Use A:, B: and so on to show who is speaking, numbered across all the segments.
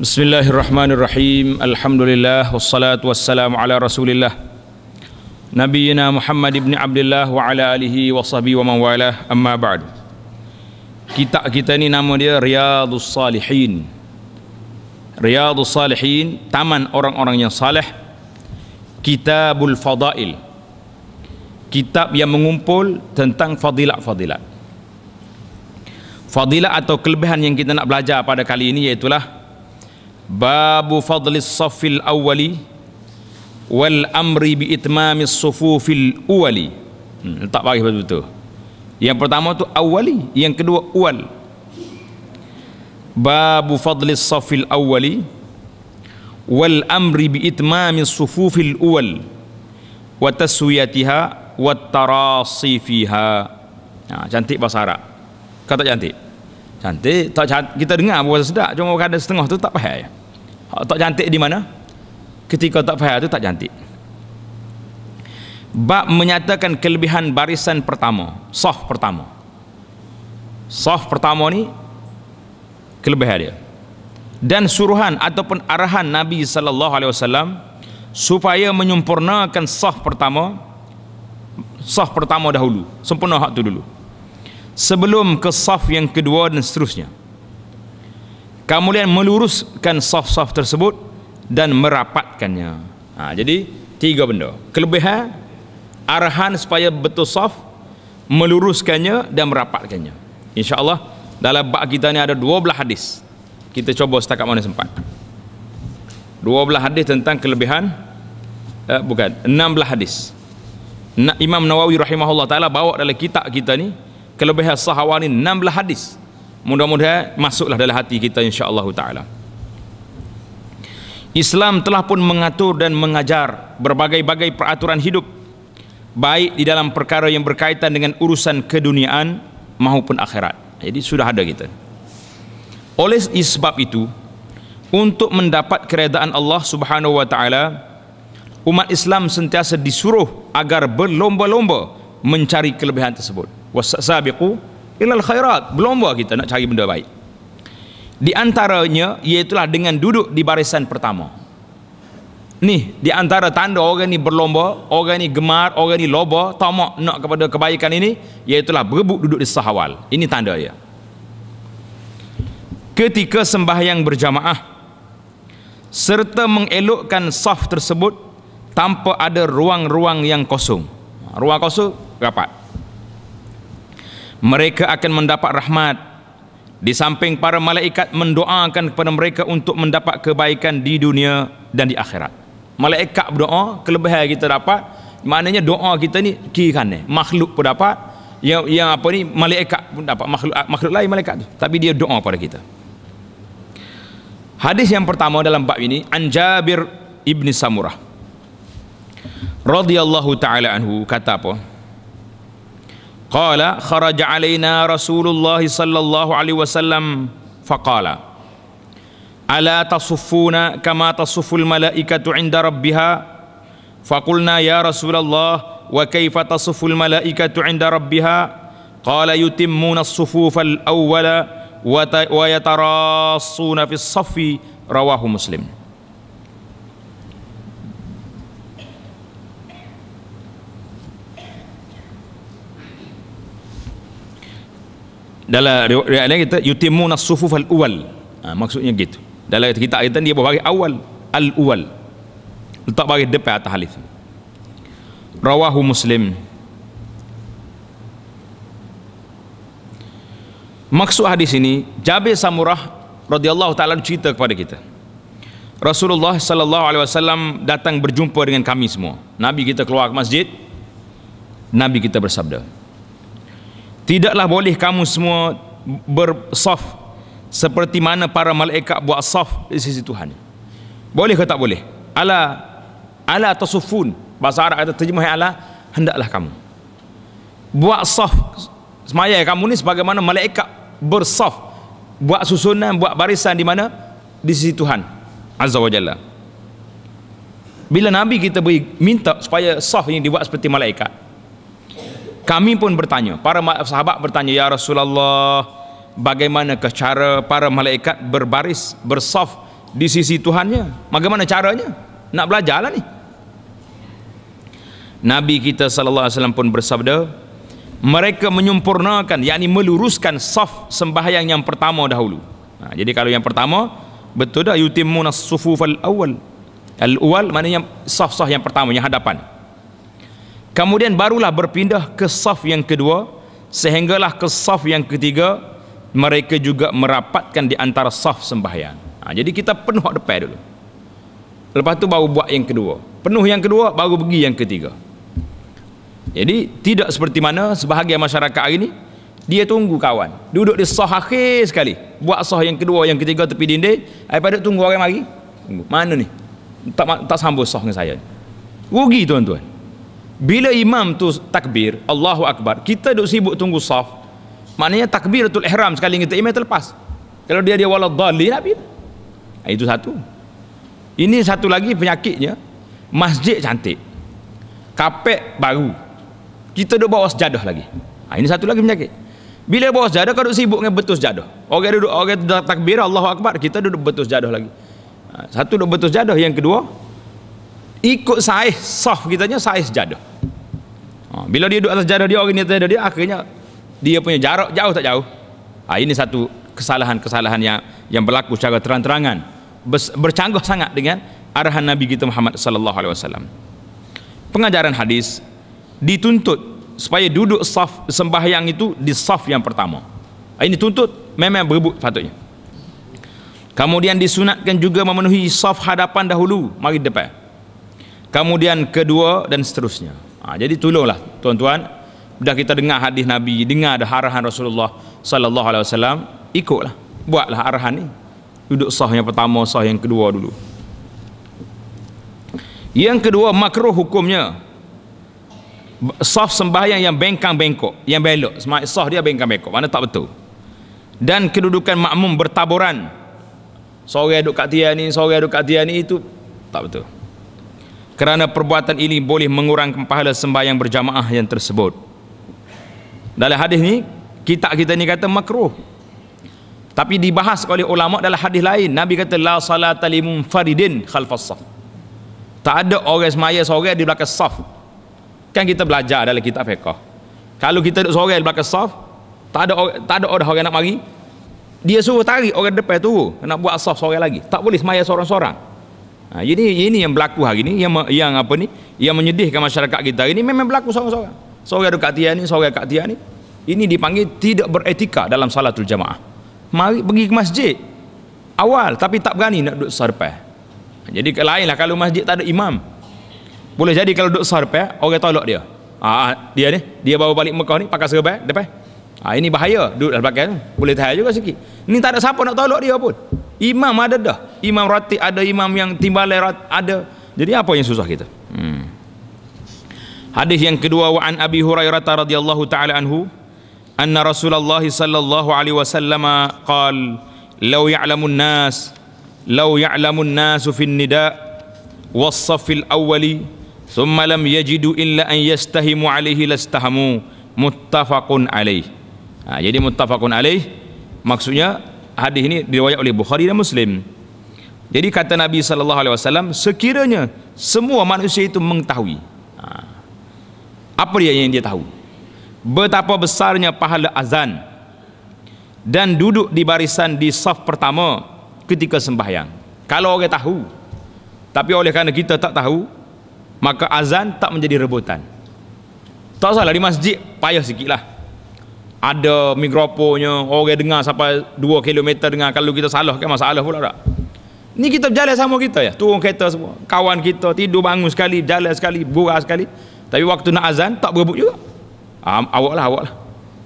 A: Bismillahirrahmanirrahim. Alhamdulillah wassalatu wassalamu ala Rasulillah. Nabiyina Muhammad ibn Abdullah wa ala alihi wa sahbihi wa man Amma ba'du. Kitab kita ni nama dia Riyadhus Salihin. Riyadus Salihin, taman orang-orang yang saleh. Kitabul Fadail. Kitab yang mengumpul tentang fadilat-fadilat. Fadilat atau kelebihan yang kita nak belajar pada kali ini iaitu Babu fadlis saffil awwali wal amri bi itmamis sufufil awwali. Hmm, letak bagi betul-betul. Yang pertama tu awwali, yang kedua wal. Babu fadlis saffil awwali wal amri bi itmamis sufufil awwal wa taswiyatiha wa tarasi fiha. Ha, cantik bahasa Arab. Kata cantik. Cantik, tak cantik. kita dengar bahasa sedap, cuma kadang setengah tu tak payah. Ah, tak cantik di mana ketika tak faham tu tak cantik bab menyatakan kelebihan barisan pertama sah pertama sah pertama ni kelebihan dia dan suruhan ataupun arahan Nabi sallallahu alaihi wasallam supaya menyempurnakan sah pertama sah pertama dahulu sempurna hak tu dulu sebelum ke sah yang kedua dan seterusnya kemudian meluruskan saf-saf tersebut dan merapatkannya ha, jadi tiga benda kelebihan arahan supaya betul saf meluruskannya dan merapatkannya insyaAllah dalam bak kita ni ada dua belah hadis kita cuba setakat mana sempat dua belah hadis tentang kelebihan eh, bukan enam belah hadis Imam Nawawi rahimahullah ta'ala bawa dalam kitab kita ni kelebihan sahawa ni enam belah hadis mudah mudah masuklah dalam hati kita insyaallah taala Islam telah pun mengatur dan mengajar berbagai-bagai peraturan hidup baik di dalam perkara yang berkaitan dengan urusan keduniaan maupun akhirat jadi sudah ada kita oleh sebab itu untuk mendapat keredaan Allah subhanahu wa ta'ala umat Islam sentiasa disuruh agar berlomba-lomba mencari kelebihan tersebut wassabiqu ilal khairat berlomba kita nak cari benda baik di antaranya iaitulah dengan duduk di barisan pertama ni di antara tanda orang ni berlomba orang ni gemar orang ni loba tamak nak kepada kebaikan ini iaitulah berebut duduk di sahawal ini tanda dia ketika sembahyang berjamaah serta mengelokkan saf tersebut tanpa ada ruang-ruang yang kosong ruang kosong rapat mereka akan mendapat rahmat di samping para malaikat mendoakan kepada mereka untuk mendapat kebaikan di dunia dan di akhirat malaikat berdoa kelebihan kita dapat maknanya doa kita ni kira ni makhluk pun dapat yang, yang apa ni malaikat pun dapat makhluk, makhluk lain malaikat tu tapi dia doa pada kita hadis yang pertama dalam bab ini Anjabir ibn ibni Samurah radhiyallahu taala anhu kata apa قال خرج علينا رسول الله صلى الله عليه وسلم فقال ألا تصفون كما تصف الملائكة عند ربها فقلنا يا رسول الله وكيف تصف الملائكة عند ربها قال يتمون الصفوف الأول ويتراصون في الصف رواه مسلم dalam riwayat lain kita yutimuna sufuf al awal ha, maksudnya gitu dalam kita kita kata dia berbaris awal al awal letak baris depan atas halif rawahu muslim maksud hadis ini Jabir Samurah radhiyallahu taala cerita kepada kita Rasulullah sallallahu alaihi wasallam datang berjumpa dengan kami semua. Nabi kita keluar ke masjid. Nabi kita bersabda, Tidaklah boleh kamu semua bersaf seperti mana para malaikat buat saf di sisi Tuhan. Boleh ke tak boleh? Ala ala tasufun. Bahasa Arab kata terjemah ala hendaklah kamu. Buat saf semaya. kamu ni sebagaimana malaikat bersaf buat susunan, buat barisan di mana? Di sisi Tuhan. Azza wa Jalla. Bila Nabi kita beri minta supaya saf ini dibuat seperti malaikat, kami pun bertanya para sahabat bertanya ya Rasulullah bagaimana cara para malaikat berbaris bersaf di sisi Tuhannya bagaimana caranya nak belajarlah ni Nabi kita sallallahu alaihi wasallam pun bersabda mereka menyempurnakan yakni meluruskan saf sembahyang yang pertama dahulu ha, jadi kalau yang pertama betul dah yutimmunas sufufal awal al awal maknanya saf-saf yang pertama yang hadapan Kemudian barulah berpindah ke saf yang kedua sehinggalah ke saf yang ketiga mereka juga merapatkan di antara saf sembahyang. Ha, jadi kita penuh depan dulu. Lepas tu baru buat yang kedua. Penuh yang kedua baru pergi yang ketiga. Jadi tidak seperti mana sebahagian masyarakat hari ini dia tunggu kawan. Duduk di sah akhir sekali. Buat sah yang kedua, yang ketiga tepi dinding. pada tunggu orang mari. Tunggu. Mana ni? Tak, tak sambung saf dengan saya. Rugi tuan-tuan. Bila imam tu takbir, Allahu Akbar, kita duk sibuk tunggu saf. Maknanya takbir takbiratul ihram sekali kita imam terlepas. Kalau dia dia waladhalli nabi. Ha, itu satu. Ini satu lagi penyakitnya. Masjid cantik. Kapek baru. Kita duk bawa sejadah lagi. Ha, ini satu lagi penyakit. Bila bawa sejadah kau duk sibuk dengan betul sejadah. Orang duduk orang takbir Allahu Akbar, kita duduk betul sejadah lagi. Ha, satu duduk betul sejadah, yang kedua ikut saiz sah kita nya saiz sejadah. Ha, bila dia duduk atas jadah dia orang ni atas jadah dia akhirnya dia punya jarak jauh tak jauh ha, ini satu kesalahan-kesalahan yang yang berlaku secara terang-terangan bercanggah sangat dengan arahan Nabi kita Muhammad sallallahu alaihi wasallam. Pengajaran hadis dituntut supaya duduk saf sembahyang itu di saf yang pertama. Ha, ini tuntut memang berebut patutnya. Kemudian disunatkan juga memenuhi saf hadapan dahulu, mari depan. Kemudian kedua dan seterusnya. Ha, jadi tolonglah tuan-tuan, dah kita dengar hadis Nabi, dengar dah arahan Rasulullah sallallahu alaihi wasallam, ikutlah. Buatlah arahan ni. Duduk sah yang pertama, sah yang kedua dulu. Yang kedua makruh hukumnya. Sah sembahyang yang bengkang bengkok, yang belok. Sah dia bengkang bengkok, mana tak betul. Dan kedudukan makmum bertaburan. Seorang duduk kat tiang ni, seorang duduk kat tiang ni itu tak betul kerana perbuatan ini boleh mengurangkan pahala sembahyang berjamaah yang tersebut dalam hadis ni kitab kita ni kata makruh tapi dibahas oleh ulama dalam hadis lain nabi kata la salata limun faridin khalfas saf tak ada orang semaya seorang di belakang saf kan kita belajar dalam kitab fiqh kalau kita duduk seorang di belakang saf tak ada orang, tak ada orang nak mari dia suruh tarik orang depan tu nak buat saf seorang lagi tak boleh semaya seorang-seorang ini ha, ini yang berlaku hari ini yang yang apa ni yang menyedihkan masyarakat kita hari ni memang berlaku seorang-seorang. Seorang ada kat tiang ni, seorang kat tiang ni. Ini dipanggil tidak beretika dalam salatul jamaah. Mari pergi ke masjid. Awal tapi tak berani nak duduk sarpah. Ha, jadi lainlah kalau masjid tak ada imam. Boleh jadi kalau duduk sarpah orang tolak dia. Ah dia ni, dia bawa balik Mekah ni pakai serban depan. Ah ini bahaya duduk dalam pakaian Boleh tahan juga sikit. Ini tak ada siapa nak tolak dia pun. Imam ada dah. Imam rati ada, imam yang timbalai ada. Jadi apa yang susah kita? Hmm. Hadis yang kedua wa an Abi Hurairah radhiyallahu taala anhu anna Rasulullah sallallahu alaihi wasallam qal law ya'lamun nas law ya'lamun nas fil nida was saffil awwali thumma lam yajidu illa an yastahimu alaihi lastahamu muttafaqun alaih ha, jadi muttafaqun alaih maksudnya hadis ini diriwayat oleh Bukhari dan Muslim. Jadi kata Nabi sallallahu alaihi wasallam sekiranya semua manusia itu mengetahui ha, apa dia yang dia tahu? Betapa besarnya pahala azan dan duduk di barisan di saf pertama ketika sembahyang. Kalau orang tahu tapi oleh kerana kita tak tahu maka azan tak menjadi rebutan. Tak salah di masjid payah sikitlah ada mikrofonnya orang dengar sampai 2 km dengar kalau kita salah kan masalah pula tak ni kita berjalan sama kita ya turun kereta semua kawan kita tidur bangun sekali jalan sekali bura sekali tapi waktu nak azan tak berebut juga ha, awak lah awak lah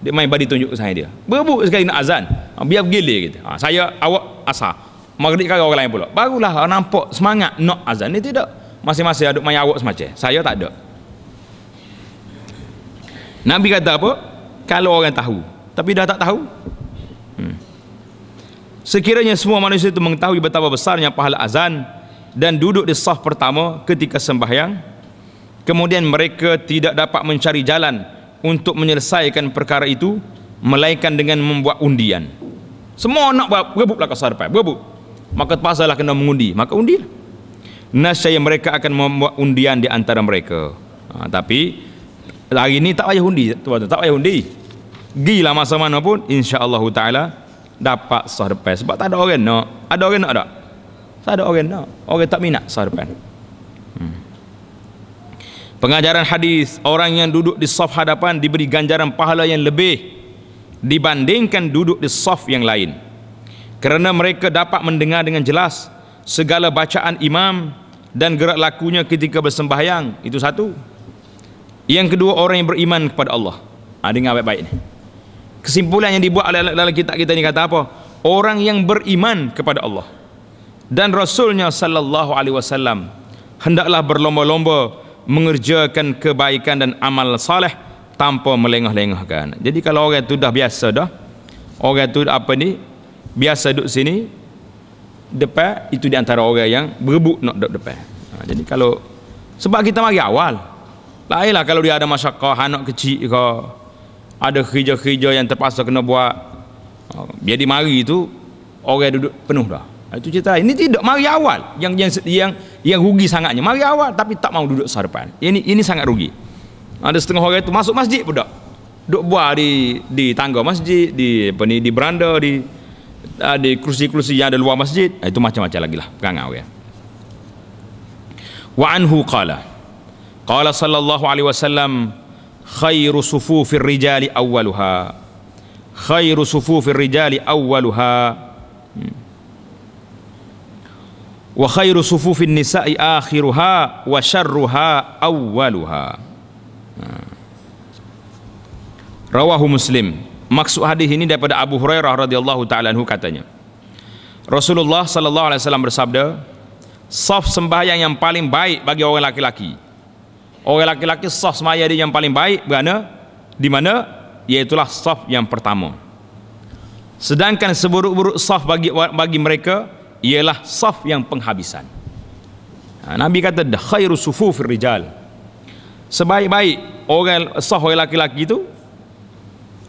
A: dia main badi tunjuk saya dia berebut sekali nak azan ha, biar gila kita ha, saya awak asal maghrib kata orang lain pula barulah ha, nampak semangat nak azan ni tidak masing-masing ada main awak semacam saya tak ada Nabi kata apa? kalau orang tahu tapi dah tak tahu hmm. sekiranya semua manusia itu mengetahui betapa besarnya pahala azan dan duduk di sah pertama ketika sembahyang kemudian mereka tidak dapat mencari jalan untuk menyelesaikan perkara itu melainkan dengan membuat undian semua nak berebutlah kasar depan berebut maka terpaksalah kena mengundi maka undilah nasyai mereka akan membuat undian di antara mereka ha, tapi hari ni tak payah undi tuan tak payah undi gila masa mana pun insyaallah taala dapat sah depan sebab tak ada orang nak ada orang nak tak tak ada orang nak orang tak minat sah depan hmm. pengajaran hadis orang yang duduk di saf hadapan diberi ganjaran pahala yang lebih dibandingkan duduk di saf yang lain kerana mereka dapat mendengar dengan jelas segala bacaan imam dan gerak lakunya ketika bersembahyang itu satu yang kedua orang yang beriman kepada Allah. Ha, dengar baik-baik ni. Kesimpulan yang dibuat oleh dalam kitab kita ni kata apa? Orang yang beriman kepada Allah dan Rasulnya sallallahu alaihi wasallam hendaklah berlomba-lomba mengerjakan kebaikan dan amal saleh tanpa melengah-lengahkan. Jadi kalau orang tu dah biasa dah, orang tu apa ni? Biasa duduk sini depan itu di antara orang yang berebut nak duduk depan. Ha, jadi kalau sebab kita mari awal, Lainlah kalau dia ada masyarakat, anak kecil ke. Ada kerja-kerja yang terpaksa kena buat. Oh, biar dia mari tu, orang duduk penuh dah. Itu cerita Ini tidak mari awal. Yang yang yang, yang rugi sangatnya. Mari awal tapi tak mau duduk sarapan. Ini ini sangat rugi. Ada setengah orang itu masuk masjid pun tak. Duduk buat di di tangga masjid, di apa ni, di beranda, di ada ah, kerusi-kerusi yang ada luar masjid. Ah, itu macam-macam lagi lah. Perangai orang. Okay. Wa anhu qala. Qala sallallahu alaihi wasallam khairu sufufir rijali awwaluha. Khairu sufufir rijali awwaluha. Hmm. Wa khairu sufufin nisa'i akhiruha wa syarruha awwaluha. Hmm. Rawahu Muslim. Maksud hadis ini daripada Abu Hurairah radhiyallahu taala anhu katanya. Rasulullah sallallahu alaihi wasallam bersabda, "Saf sembahyang yang paling baik bagi orang laki-laki." orang laki-laki sah semaya dia yang paling baik berana di mana iaitulah saf yang pertama sedangkan seburuk-buruk saf bagi bagi mereka ialah saf yang penghabisan ha, Nabi kata khairu sufufir rijal sebaik-baik orang sah orang laki-laki itu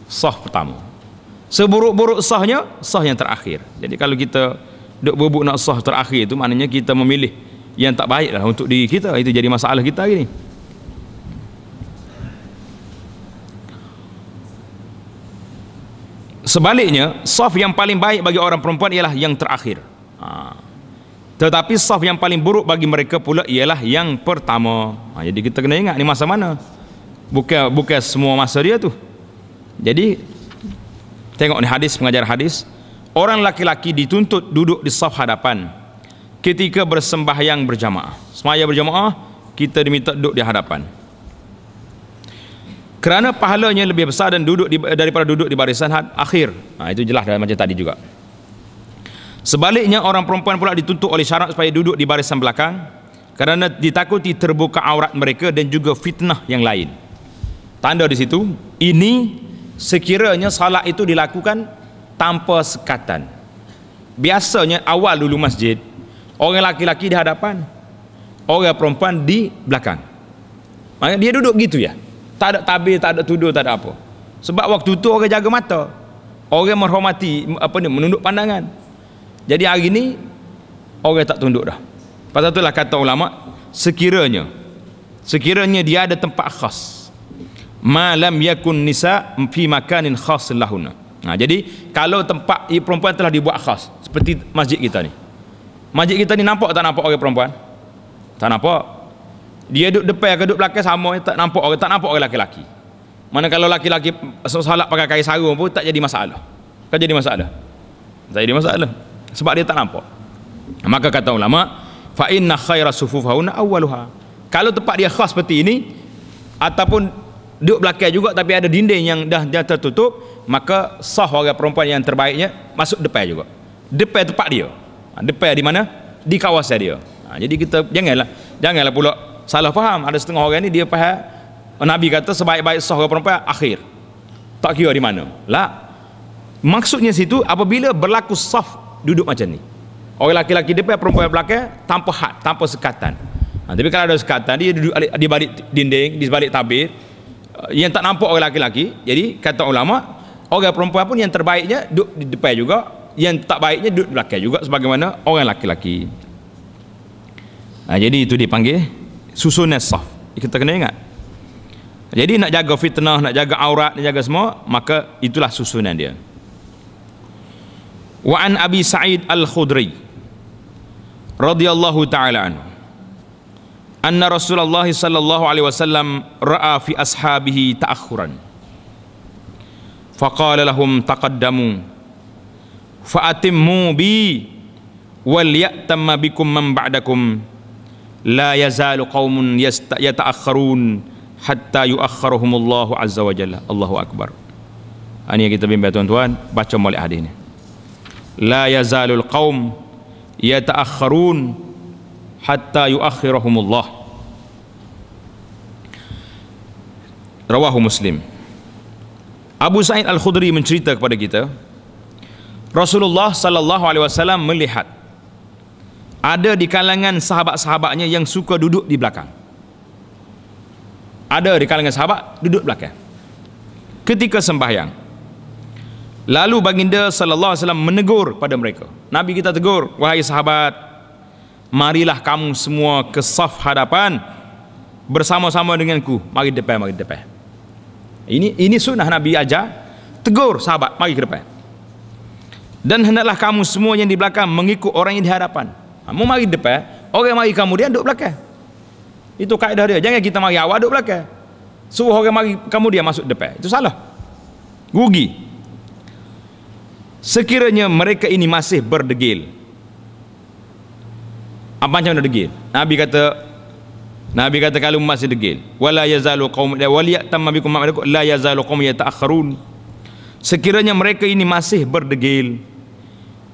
A: sah pertama seburuk-buruk sahnya sah yang terakhir jadi kalau kita duk berbuk nak sah terakhir itu maknanya kita memilih yang tak baik lah untuk diri kita itu jadi masalah kita hari ini sebaliknya saf yang paling baik bagi orang perempuan ialah yang terakhir ha. tetapi saf yang paling buruk bagi mereka pula ialah yang pertama ha. jadi kita kena ingat ni masa mana bukan bukan semua masa dia tu jadi tengok ni hadis pengajar hadis orang laki-laki dituntut duduk di saf hadapan ketika bersembahyang berjamaah semaya berjamaah kita diminta duduk di hadapan kerana pahalanya lebih besar dan duduk di, daripada duduk di barisan had akhir ha, itu jelas dalam macam tadi juga sebaliknya orang perempuan pula dituntut oleh syarat supaya duduk di barisan belakang kerana ditakuti terbuka aurat mereka dan juga fitnah yang lain tanda di situ ini sekiranya salat itu dilakukan tanpa sekatan biasanya awal dulu masjid orang laki-laki di hadapan orang perempuan di belakang Maka dia duduk gitu ya tak ada tabir, tak ada tuduh, tak ada apa. Sebab waktu tu orang jaga mata. Orang menghormati apa ni menunduk pandangan. Jadi hari ni orang tak tunduk dah. Pasal itulah kata ulama sekiranya sekiranya dia ada tempat khas. Malam yakun nisa fi makanin khas lahuna. Nah, ha, jadi kalau tempat perempuan telah dibuat khas seperti masjid kita ni. Masjid kita ni nampak tak nampak orang perempuan? Tak nampak dia duduk depan ke duduk belakang sama tak nampak orang tak nampak orang laki-laki mana kalau laki-laki salat pakai kain sarung pun tak jadi masalah Tak jadi masalah tak jadi masalah sebab dia tak nampak maka kata ulama fa inna khaira sufufahuna awwaluha kalau tempat dia khas seperti ini ataupun duduk belakang juga tapi ada dinding yang dah dia tertutup maka sah orang perempuan yang terbaiknya masuk depan juga depan tempat dia ha, depan di mana di kawasan dia ha, jadi kita janganlah janganlah pula salah faham ada setengah orang ni dia faham Nabi kata sebaik-baik sah ke perempuan akhir tak kira di mana lah maksudnya situ apabila berlaku saf duduk macam ni orang laki-laki depan perempuan belakang tanpa had tanpa sekatan ha, tapi kalau ada sekatan dia duduk di balik dinding di balik tabir eh, yang tak nampak orang laki-laki jadi kata ulama orang perempuan pun yang terbaiknya duduk di depan juga yang tak baiknya duduk di belakang juga sebagaimana orang laki-laki ha, jadi itu dipanggil susunan saf. Kita kena ingat. Jadi nak jaga fitnah, nak jaga aurat, nak jaga semua, maka itulah susunan dia. Wa an Abi Sa'id Al-Khudri radhiyallahu taala anhu. Anna Rasulullah sallallahu alaihi wasallam ra'a fi ashabihi ta'akhuran. Faqala lahum taqaddamu. Fa'atimmu bi wal ya'tamma bikum man ba'dakum la yazalu qaumun yata'akhkharun hatta yu'akhkharuhum Allahu azza wa jalla Allahu akbar ini yang kita bimbing tuan-tuan baca molek hadis ni la yazalu alqaum yata'akhkharun hatta yu'akhkharuhum Allah rawahu muslim Abu Sa'id Al-Khudri mencerita kepada kita Rasulullah sallallahu alaihi wasallam melihat ada di kalangan sahabat-sahabatnya yang suka duduk di belakang ada di kalangan sahabat duduk belakang ketika sembahyang lalu baginda sallallahu alaihi wasallam menegur pada mereka nabi kita tegur wahai sahabat marilah kamu semua ke saf hadapan bersama-sama denganku mari depan mari depan ini ini sunnah nabi ajar tegur sahabat mari ke depan dan hendaklah kamu semua yang di belakang mengikut orang yang di hadapan Ha, Mau mari depan, orang mari kemudian duduk belakang. Itu kaedah dia. Jangan kita mari awal duduk belakang. Suruh orang mari kemudian masuk depan. Itu salah. Rugi. Sekiranya mereka ini masih berdegil. Apa macam berdegil? Nabi kata Nabi kata kalau masih degil, wala yazalu qaum waliya tamma bikum ma alaikum la yazalu qaum yata'akhirun. Sekiranya mereka ini masih berdegil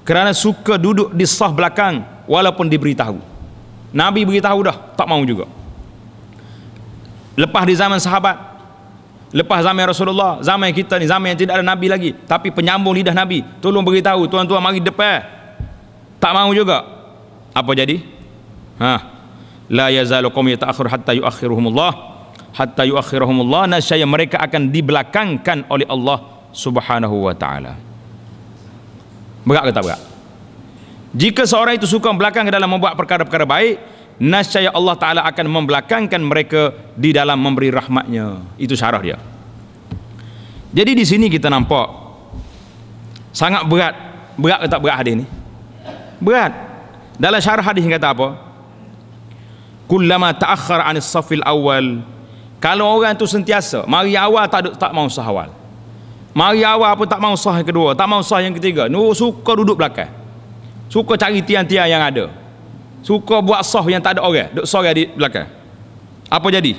A: kerana suka duduk di sah belakang walaupun diberitahu Nabi beritahu dah tak mau juga lepas di zaman sahabat lepas zaman Rasulullah zaman kita ni zaman yang tidak ada Nabi lagi tapi penyambung lidah Nabi tolong beritahu tuan-tuan mari depan tak mau juga apa jadi ha la yazalu qawmi ta'khur hatta yu'akhiruhumullah hatta yu'akhiruhumullah nasya mereka akan dibelakangkan oleh Allah subhanahu wa ta'ala berat ke tak berat jika seorang itu suka membelakang dalam membuat perkara-perkara baik, nascaya Allah Ta'ala akan membelakangkan mereka di dalam memberi rahmatnya. Itu syarah dia. Jadi di sini kita nampak, sangat berat, berat atau tak berat hadis ini? Berat. Dalam syarah hadis ini kata apa? Kullama ta'akhar anis safil awal, kalau orang itu sentiasa, mari awal tak, tak mau sah awal. Mari awal pun tak mau sah yang kedua, tak mau sah yang ketiga. Nuh suka duduk belakang. Suka cari tiang-tiang yang ada. Suka buat soh yang tak ada orang. Duduk soh di belakang. Apa jadi?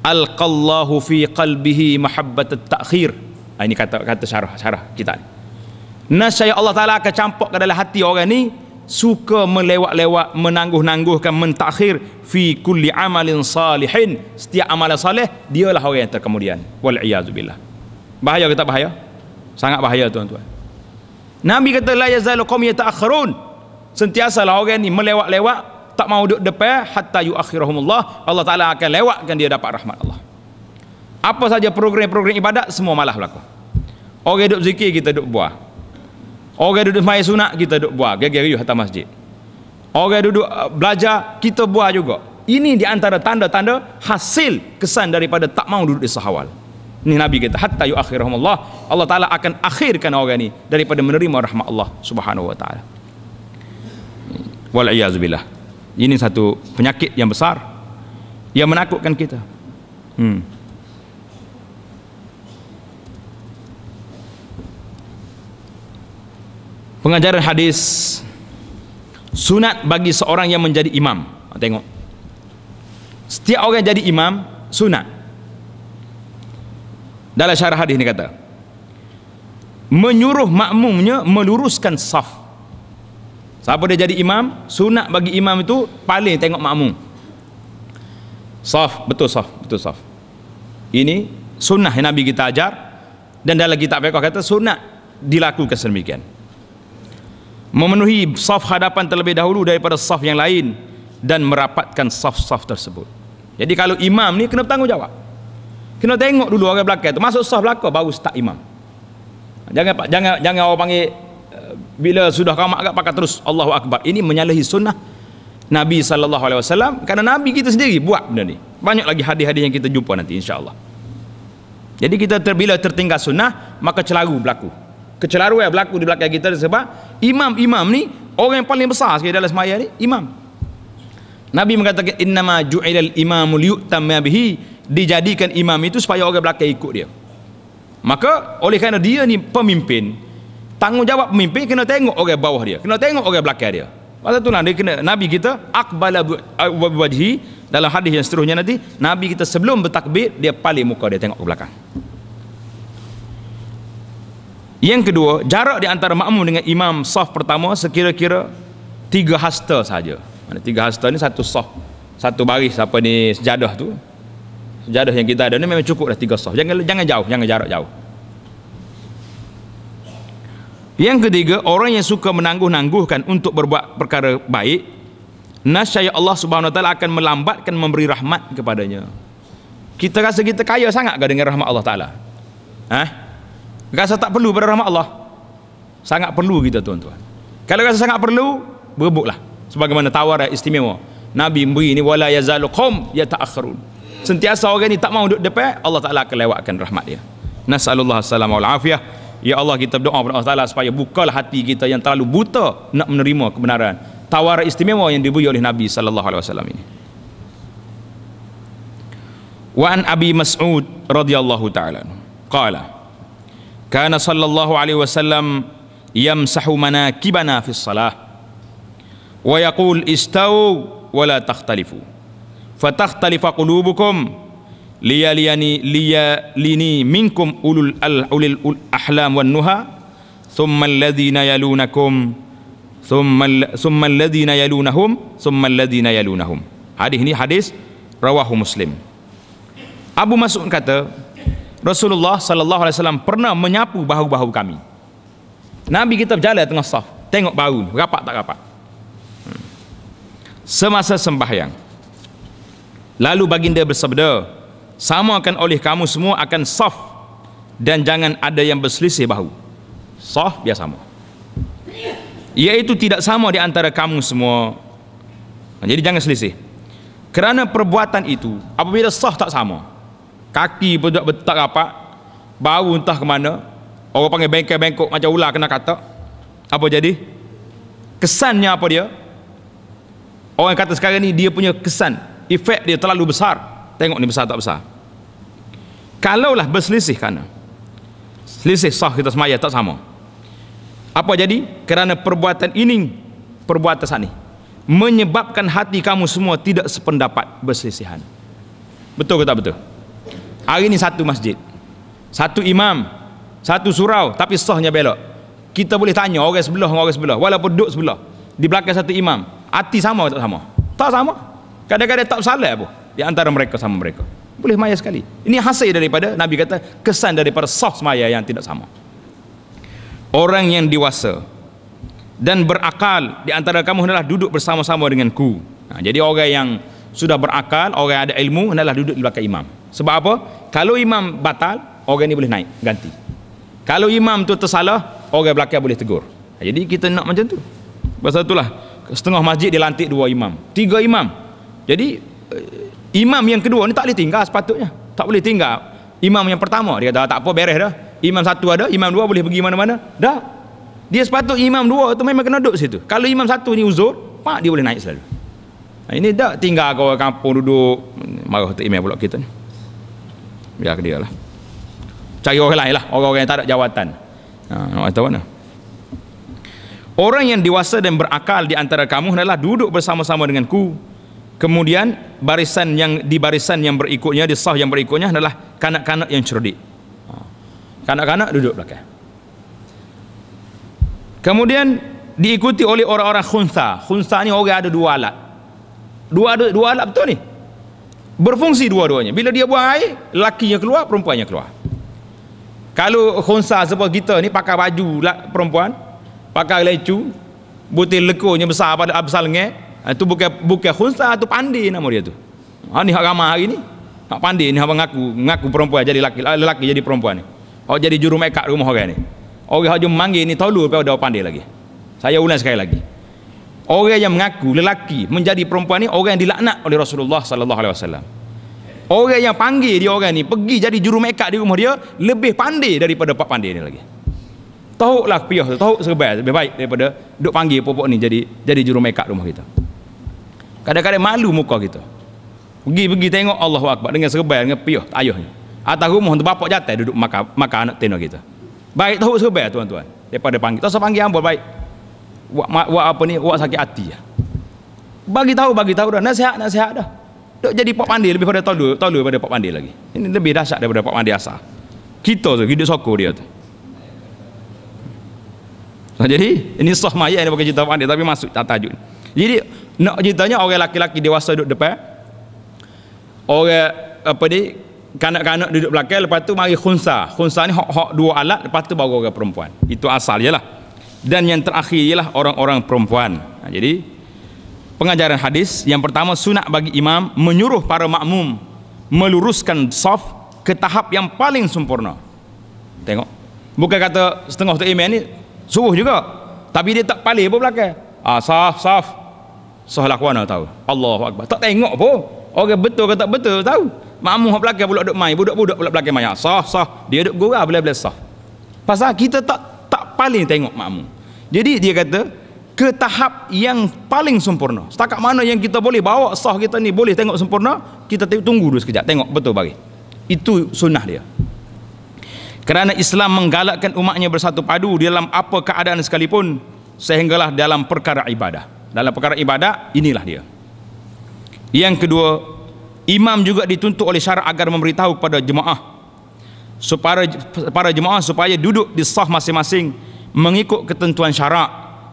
A: Alqallahu fi qalbihi mahabbat ta'khir. Ah, ini kata kata syarah syarah kita. Nasya Allah Taala akan campak ke dalam hati orang ni suka melewat-lewat menangguh-nangguhkan mentakhir fi kulli amalin salihin setiap amalan saleh dialah orang yang terkemudian wal iazu bahaya kita bahaya sangat bahaya tuan-tuan Nabi kata la yazalu qaum yata'akhirun. Sentiasalah orang ni melewat-lewat, tak mau duduk depan hatta yuakhirahumullah. Allah Taala akan lewatkan dia dapat rahmat Allah. Apa saja program-program ibadat semua malah berlaku. Orang duduk zikir kita duduk buah. Orang duduk main sunat kita duduk buah, gerak-gerak hatta masjid. Orang duduk eh, belajar kita buah juga. Ini di antara tanda-tanda hasil kesan daripada tak mau duduk di sahawal ni nabi kita hatta yuakhirhum Allah Allah taala akan akhirkan orang ini daripada menerima rahmat Allah Subhanahu wa taala wal iyaz billah ini satu penyakit yang besar yang menakutkan kita hmm pengajaran hadis sunat bagi seorang yang menjadi imam tengok setiap orang yang jadi imam sunat dalam syarah hadis ni kata menyuruh makmumnya meluruskan saf siapa dia jadi imam sunat bagi imam itu paling tengok makmum saf betul saf betul saf ini sunnah yang nabi kita ajar dan dalam kitab fiqh kata sunat dilakukan sedemikian memenuhi saf hadapan terlebih dahulu daripada saf yang lain dan merapatkan saf-saf tersebut jadi kalau imam ni kena bertanggungjawab kena tengok dulu orang belakang tu masuk sah belakang baru start imam jangan jangan jangan orang panggil eh, bila sudah ramak agak pakai terus Allahu Akbar ini menyalahi sunnah Nabi SAW kerana Nabi kita sendiri buat benda ni banyak lagi hadis-hadis yang kita jumpa nanti insyaAllah jadi kita terbila tertinggal sunnah maka celaru berlaku kecelaruan berlaku di belakang kita sebab imam-imam ni orang yang paling besar sekali dalam semaya ni imam Nabi mengatakan innama ju'ilal imamul yu'tamma bihi dijadikan imam itu supaya orang belakang ikut dia. Maka oleh kerana dia ni pemimpin, tanggungjawab pemimpin kena tengok orang bawah dia, kena tengok orang belakang dia. Masa tu nabi lah, kena nabi kita aqbala wajhi dalam hadis yang seterusnya nanti nabi kita sebelum bertakbir dia paling muka dia tengok ke belakang. Yang kedua, jarak di antara makmum dengan imam saf pertama sekira-kira tiga hasta saja. Mana tiga hasta ni satu sah. Satu baris apa ni sejadah tu. Sejadah yang kita ada ni memang cukup dah tiga sah. Jangan jangan jauh, jangan jarak jauh. Yang ketiga, orang yang suka menangguh-nangguhkan untuk berbuat perkara baik, nasyaya Allah Subhanahu wa taala akan melambatkan memberi rahmat kepadanya. Kita rasa kita kaya sangat ke dengan rahmat Allah taala? Ha? Rasa tak perlu pada rahmat Allah? Sangat perlu kita tuan-tuan. Kalau rasa sangat perlu, berebutlah sebagaimana tawarat istimewa Nabi memberi ini wala yazalu qom ya ta'akhirun sentiasa orang ni tak mau duduk depan Allah Taala akan lewatkan rahmat dia nasallallahu salam wal afiah ya Allah kita berdoa kepada Allah Taala supaya bukalah hati kita yang terlalu buta nak menerima kebenaran tawaran istimewa yang diberi oleh Nabi sallallahu alaihi wasallam ini wa an abi mas'ud radhiyallahu taala qala kana sallallahu alaihi wasallam yamsahu manakibana fi salah wa yaqul istau wa la takhtalifu fatakhtalifa qulubukum liyaliyani liyalini minkum ulul al ulil ul ahlam wan nuha thumma alladhina yalunakum thumma al thumma alladhina yalunahum thumma alladhina yalunahum hadis ini hadis rawahu muslim Abu Mas'ud kata Rasulullah sallallahu alaihi wasallam pernah menyapu bahu-bahu kami Nabi kita berjalan tengah saf tengok bau rapat tak rapat semasa sembahyang. Lalu baginda bersabda, akan oleh kamu semua akan saf dan jangan ada yang berselisih bahu. Saf biasa sama. Iaitu tidak sama di antara kamu semua. Jadi jangan selisih. Kerana perbuatan itu, apabila sah tak sama, kaki pun tak betak apa, bau entah ke mana, orang panggil bengkel-bengkok macam ular kena kata, apa jadi? Kesannya apa dia? Orang kata sekarang ni dia punya kesan, efek dia terlalu besar. Tengok ni besar tak besar. Kalaulah berselisih kerana selisih sah kita semaya tak sama. Apa jadi? Kerana perbuatan ini perbuatan sani menyebabkan hati kamu semua tidak sependapat berselisihan. Betul ke tak betul? Hari ini satu masjid. Satu imam, satu surau tapi sahnya belok. Kita boleh tanya orang sebelah, orang sebelah walaupun duduk sebelah di belakang satu imam hati sama tak sama tak sama kadang-kadang tak salah pun di antara mereka sama mereka boleh maya sekali ini hasil daripada Nabi kata kesan daripada sah semaya yang tidak sama orang yang dewasa dan berakal di antara kamu hendaklah duduk bersama-sama denganku nah, ha, jadi orang yang sudah berakal orang yang ada ilmu hendaklah duduk di belakang imam sebab apa? kalau imam batal orang ini boleh naik ganti kalau imam tu tersalah orang belakang boleh tegur ha, jadi kita nak macam tu pasal itulah setengah masjid dilantik dua imam tiga imam jadi eh, imam yang kedua ni tak boleh tinggal sepatutnya tak boleh tinggal imam yang pertama dia kata ah, tak apa beres dah imam satu ada imam dua boleh pergi mana-mana dah dia sepatutnya imam dua tu memang kena duduk situ kalau imam satu ni uzur pak dia boleh naik selalu ini dah tinggal kau kampung duduk marah tu imam pula kita ni biar dia lah cari orang lain lah orang-orang yang tak ada jawatan ha, nak tahu mana Orang yang dewasa dan berakal di antara kamu adalah duduk bersama-sama denganku. Kemudian barisan yang di barisan yang berikutnya di sah yang berikutnya adalah kanak-kanak yang cerdik. Ha. Kanak-kanak duduk belakang. Kemudian diikuti oleh orang-orang khunsa. Khunsa ni orang ada dua alat. Dua ada dua alat betul ni. Berfungsi dua-duanya. Bila dia buang air, lakinya keluar, perempuannya keluar. Kalau khunsa seperti kita ni pakai baju lah, perempuan, pakai lecu butir lekunya besar pada absal nge itu ha, bukan bukan khunsa ha, itu pandi nama dia tu ha ni hak ramah hari ni hak pandi ni abang mengaku ngaku perempuan jadi laki lelaki jadi perempuan ni oh jadi juru mekat rumah orang ni orang hajum manggil ni tolu pada pandi lagi saya ulang sekali lagi orang yang mengaku lelaki menjadi perempuan ni orang yang dilaknat oleh Rasulullah sallallahu alaihi wasallam orang yang panggil dia orang ni pergi jadi juru mekat di rumah dia lebih pandai daripada pak pandai ni lagi Tahu lah kuyuh tu, tahu sebaik, lebih baik daripada duk panggil popok ni jadi jadi juru mekap rumah kita. Kadang-kadang malu muka kita. Pergi-pergi tengok Allahu Akbar dengan sebaik, dengan piyuh, ayuh ni. Atas rumah tu bapak jatai duduk makan, makan anak tena kita. Baik tahu sebaik tuan-tuan. Daripada panggil, tak usah panggil ambil baik. Buat, ma, buat apa ni, buat sakit hati ya. Bagi tahu, bagi tahu dah. Nasihat, nasihat dah. Duk jadi pak pandi lebih pada tolu, tolu pada pak pandi lagi. Ini lebih dahsyat daripada pak pandi asal. Kita tu, hidup sokong dia tu. Ha, jadi ini sah mayat yang dia pakai cerita pandai tapi masuk tak tajuk jadi nak ceritanya orang lelaki lelaki dewasa duduk depan orang apa ni kanak-kanak duduk belakang lepas tu mari khunsa khunsa ni hok-hok dua alat lepas tu baru orang perempuan itu asal je lah dan yang terakhir ialah orang-orang perempuan nah, ha, jadi pengajaran hadis yang pertama sunat bagi imam menyuruh para makmum meluruskan saf ke tahap yang paling sempurna tengok bukan kata setengah tu imam ni Suruh juga. Tapi dia tak paling pun belakang. Ah, saf, saf. Sah lah kawan tahu. Allah Akbar. Tak tengok pun. Orang okay, betul ke tak betul tahu. Makmum yang belakang pula duduk main. Budak-budak pula belakang main. Ah, sah, sah. Dia duduk gurah bila-bila sah. Pasal kita tak tak paling tengok makmum. Jadi dia kata, ke tahap yang paling sempurna. Setakat mana yang kita boleh bawa sah kita ni boleh tengok sempurna, kita tunggu dulu sekejap. Tengok betul bagi. Itu sunnah dia kerana Islam menggalakkan umatnya bersatu padu dalam apa keadaan sekalipun sehinggalah dalam perkara ibadah dalam perkara ibadah inilah dia yang kedua imam juga dituntut oleh syarak agar memberitahu kepada jemaah supaya para jemaah supaya duduk di sah masing-masing mengikut ketentuan syarak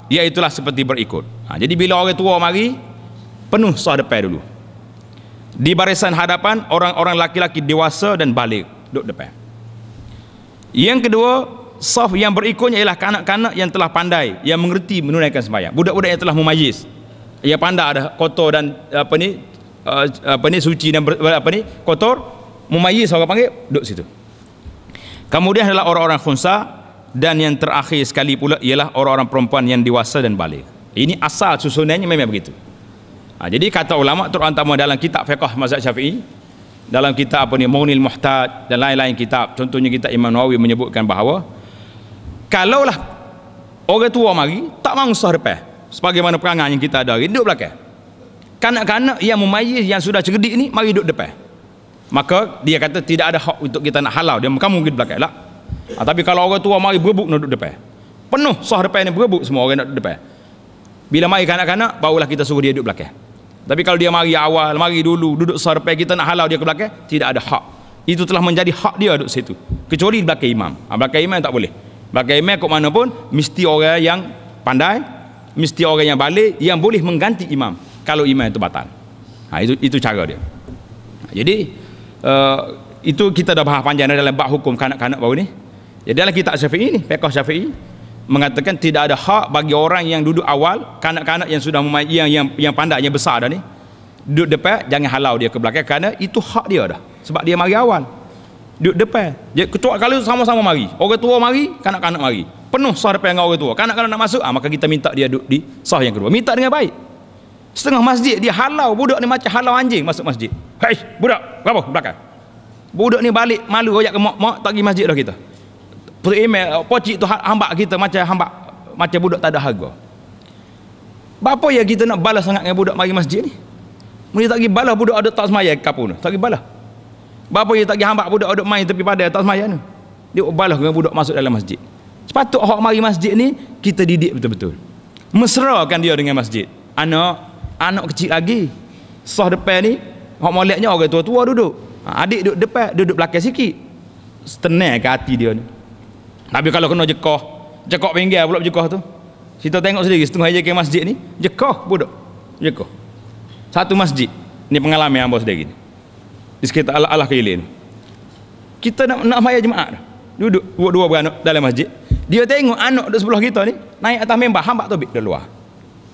A: iaitulah seperti berikut ha, jadi bila orang tua mari penuh sah depan dulu di barisan hadapan orang-orang laki-laki dewasa dan balik duduk depan yang kedua, saf yang berikutnya ialah kanak-kanak yang telah pandai, yang mengerti menunaikan sembahyang. Budak-budak yang telah memayis. Yang pandai ada kotor dan apa ni? Eh, apa ni suci dan ber, apa ni kotor, memayis orang panggil duduk situ. Kemudian adalah orang-orang khunsa dan yang terakhir sekali pula ialah orang-orang perempuan yang dewasa dan balik. Ini asal susunannya memang begitu. Ha, jadi kata ulama terutama dalam kitab fiqah mazhab Syafi'i dalam kitab apa ni Munil Muhtad dan lain-lain kitab contohnya kitab Imam Nawawi menyebutkan bahawa kalaulah orang tua mari tak mahu usah depan sebagaimana perangai yang kita ada hidup belakang kanak-kanak yang memayis yang sudah cerdik ni mari duduk depan maka dia kata tidak ada hak untuk kita nak halau dia kamu pergi belakang lah ha, tapi kalau orang tua mari berebut nak duduk depan penuh sah depan ni berebut semua orang nak duduk depan bila mari kanak-kanak barulah kita suruh dia duduk belakang tapi kalau dia mari awal, mari dulu, duduk sarpai kita nak halau dia ke belakang, tidak ada hak. Itu telah menjadi hak dia duduk situ. Kecuali di belakang imam. Ha, belakang imam tak boleh. Belakang imam kok mana pun, mesti orang yang pandai, mesti orang yang balik, yang boleh mengganti imam. Kalau imam itu batal. Ha, itu, itu cara dia. Jadi, uh, itu kita dah bahas panjang dalam bab hukum kanak-kanak baru ni. Jadi dalam kitab syafi'i ni, pekoh syafi'i, mengatakan tidak ada hak bagi orang yang duduk awal kanak-kanak yang sudah yang yang yang pandai yang besar dah ni duduk depan jangan halau dia ke belakang kerana itu hak dia dah sebab dia mari awal duduk depan dia ketua kalau sama-sama mari orang tua mari kanak-kanak mari penuh sah depan dengan orang tua kanak-kanak nak masuk ah, maka kita minta dia duduk di sah yang kedua minta dengan baik setengah masjid dia halau budak ni macam halau anjing masuk masjid hei budak berapa belakang budak ni balik malu royak ke mak mak tak pergi masjid dah kita Perimel, pocik tu ha- hamba kita macam hamba macam budak tak ada harga. Bapa ya kita nak balas sangat dengan budak mari masjid ni? Mereka tak pergi balas budak ada tak semayang kapun tu. Tak pergi balas. Bapa ya tak pergi hamba budak ada main tepi padang tak semayang ni. Dia balas dengan budak masuk dalam masjid. Sepatut orang mari masjid ni kita didik betul-betul. Mesrakan dia dengan masjid. Anak, anak kecil lagi. Sah depan ni, orang moleknya orang tua-tua duduk. Ha, adik duduk depan, duduk belakang sikit. Tenangkan hati dia ni. Nabi kalau kena jekoh Jekoh pinggir pula jekoh tu Kita tengok sendiri setengah hari ke masjid ni Jekoh bodoh Jekoh Satu masjid Ini pengalaman yang bawa sendiri Di sekitar Allah, Allah kehilin Kita nak, nak maya jemaah tu Duduk dua, dua beranak dalam masjid Dia tengok anak di sebelah kita ni Naik atas member hamba tu di luar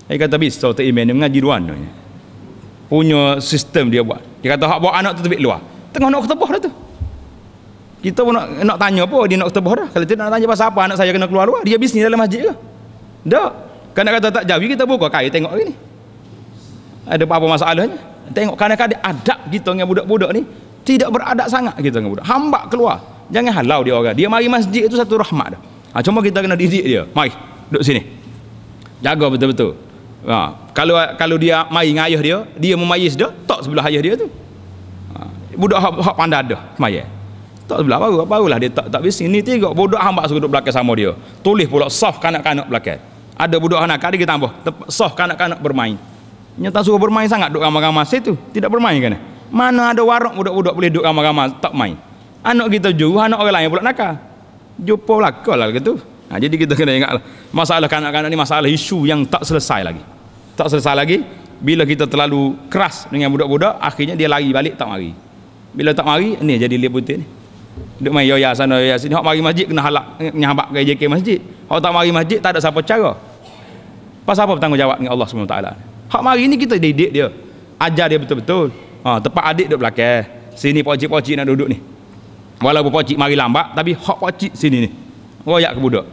A: Dia kata bisa tu iman ni mengaji dua anaknya Punya sistem dia buat Dia kata hak bawa anak tu tu luar Tengah nak ketepah dah tu kita pun nak, nak tanya apa dia nak tebah dah kalau tidak nak tanya pasal apa anak saya kena keluar luar dia bisnis dalam masjid ke tak kadang kata tak jauh kita buka kayu tengok hari ni ada apa-apa masalahnya tengok kadang-kadang adab kita dengan budak-budak ni tidak beradab sangat kita dengan budak hambak keluar jangan halau dia orang dia mari masjid itu satu rahmat dah ha, cuma kita kena didik dia mari duduk sini jaga betul-betul ha, kalau kalau dia mari dengan ayah dia dia memayis dia tak sebelah ayah dia tu ha, budak hak, hak pandai dah mayis tak sebelah baru barulah dia tak tak bising ni tiga budak hamba suruh duduk belakang sama dia tulis pula soft kanak-kanak belakang ada budak anak kadi kita tambah soft kanak-kanak bermain nya tak suruh bermain sangat duduk ramai-ramai situ tidak bermain kan mana ada warung budak-budak boleh duk ramai-ramai tak main anak kita jauh anak orang lain pula nakal jumpa belakang lah gitu ha, jadi kita kena ingat lah. masalah kanak-kanak ni masalah isu yang tak selesai lagi tak selesai lagi bila kita terlalu keras dengan budak-budak akhirnya dia lari balik tak mari bila tak mari ni jadi liputin ni Duduk main yoya sana yoya sini hok mari masjid kena halak eh, nyabak ke JK masjid hok tak mari masjid tak ada siapa cara pasal apa bertanggungjawab dengan Allah SWT hok mari ni kita didik dia ajar dia betul-betul ha, tempat adik duduk belakang sini pakcik-pakcik nak duduk ni walaupun pakcik mari lambat tapi hak pakcik sini ni royak ke budak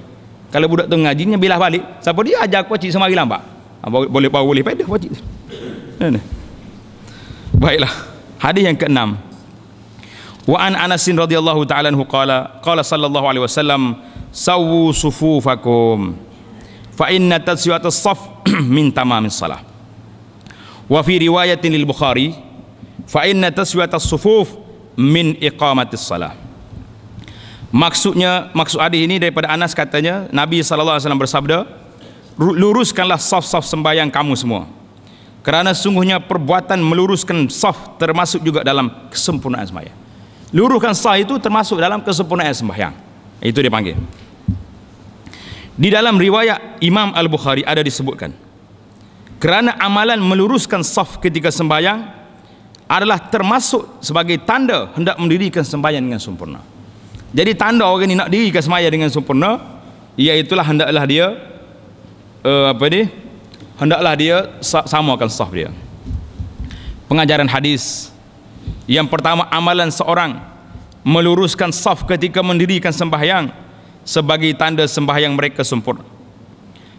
A: kalau budak tu ngajinya bilah balik siapa dia ajar pakcik semari lambat ha, boleh boleh boleh pada pakcik kan? baiklah hadis yang keenam 6 Wa an Anasin radhiyallahu ta'ala anhu qala qala sallallahu alaihi wasallam sawu sufufakum fa inna tasyiyata saf min tamamis salah. Wa fi riwayatin lil Bukhari fa inna tasyiyata sufuf min iqamatis salah. Maksudnya maksud hadis ini daripada Anas katanya Nabi sallallahu alaihi wasallam bersabda luruskanlah saf-saf sembahyang kamu semua. Kerana sungguhnya perbuatan meluruskan saf termasuk juga dalam kesempurnaan sembahyang luruhkan sah itu termasuk dalam kesempurnaan sembahyang itu dia panggil di dalam riwayat Imam Al-Bukhari ada disebutkan kerana amalan meluruskan saf ketika sembahyang adalah termasuk sebagai tanda hendak mendirikan sembahyang dengan sempurna jadi tanda orang ini nak dirikan sembahyang dengan sempurna iaitulah hendaklah dia uh, apa ni? hendaklah dia samakan saf dia pengajaran hadis yang pertama amalan seorang meluruskan saf ketika mendirikan sembahyang sebagai tanda sembahyang mereka sempurna.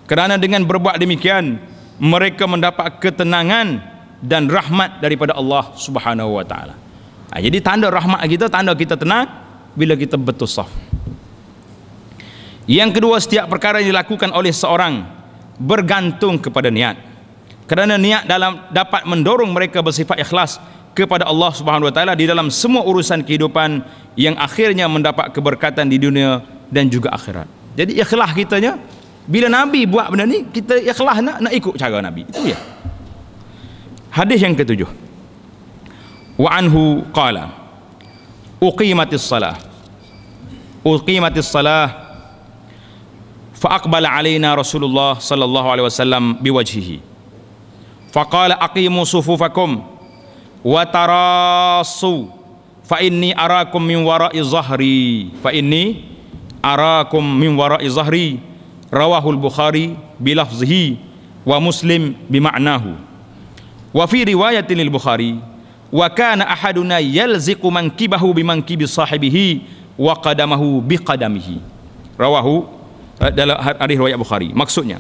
A: Kerana dengan berbuat demikian mereka mendapat ketenangan dan rahmat daripada Allah Subhanahu wa taala. Ha, jadi tanda rahmat kita tanda kita tenang bila kita betul saf. Yang kedua setiap perkara yang dilakukan oleh seorang bergantung kepada niat. Kerana niat dalam dapat mendorong mereka bersifat ikhlas kepada Allah Subhanahu wa taala di dalam semua urusan kehidupan yang akhirnya mendapat keberkatan di dunia dan juga akhirat. Jadi ikhlas kitanya bila Nabi buat benda ni kita ikhlas nak nak ikut cara Nabi. Itu ya. Hadis yang ketujuh. Wa anhu qala uqimatis salah uqimatis salah fa aqbala alaina Rasulullah sallallahu alaihi wasallam biwajhihi faqala aqimu sufufakum wa tarasu fa inni arakum min wara'i zahri fa inni arakum min wara'i zahri rawahul bukhari bilafzihi wa muslim bima'nahu wa fi riwayatin lil bukhari wa kana ahaduna yalziqu mankibahu bimankibi sahibihi wa qadamahu biqadamihi rawahu eh, dalam hadis riwayat bukhari maksudnya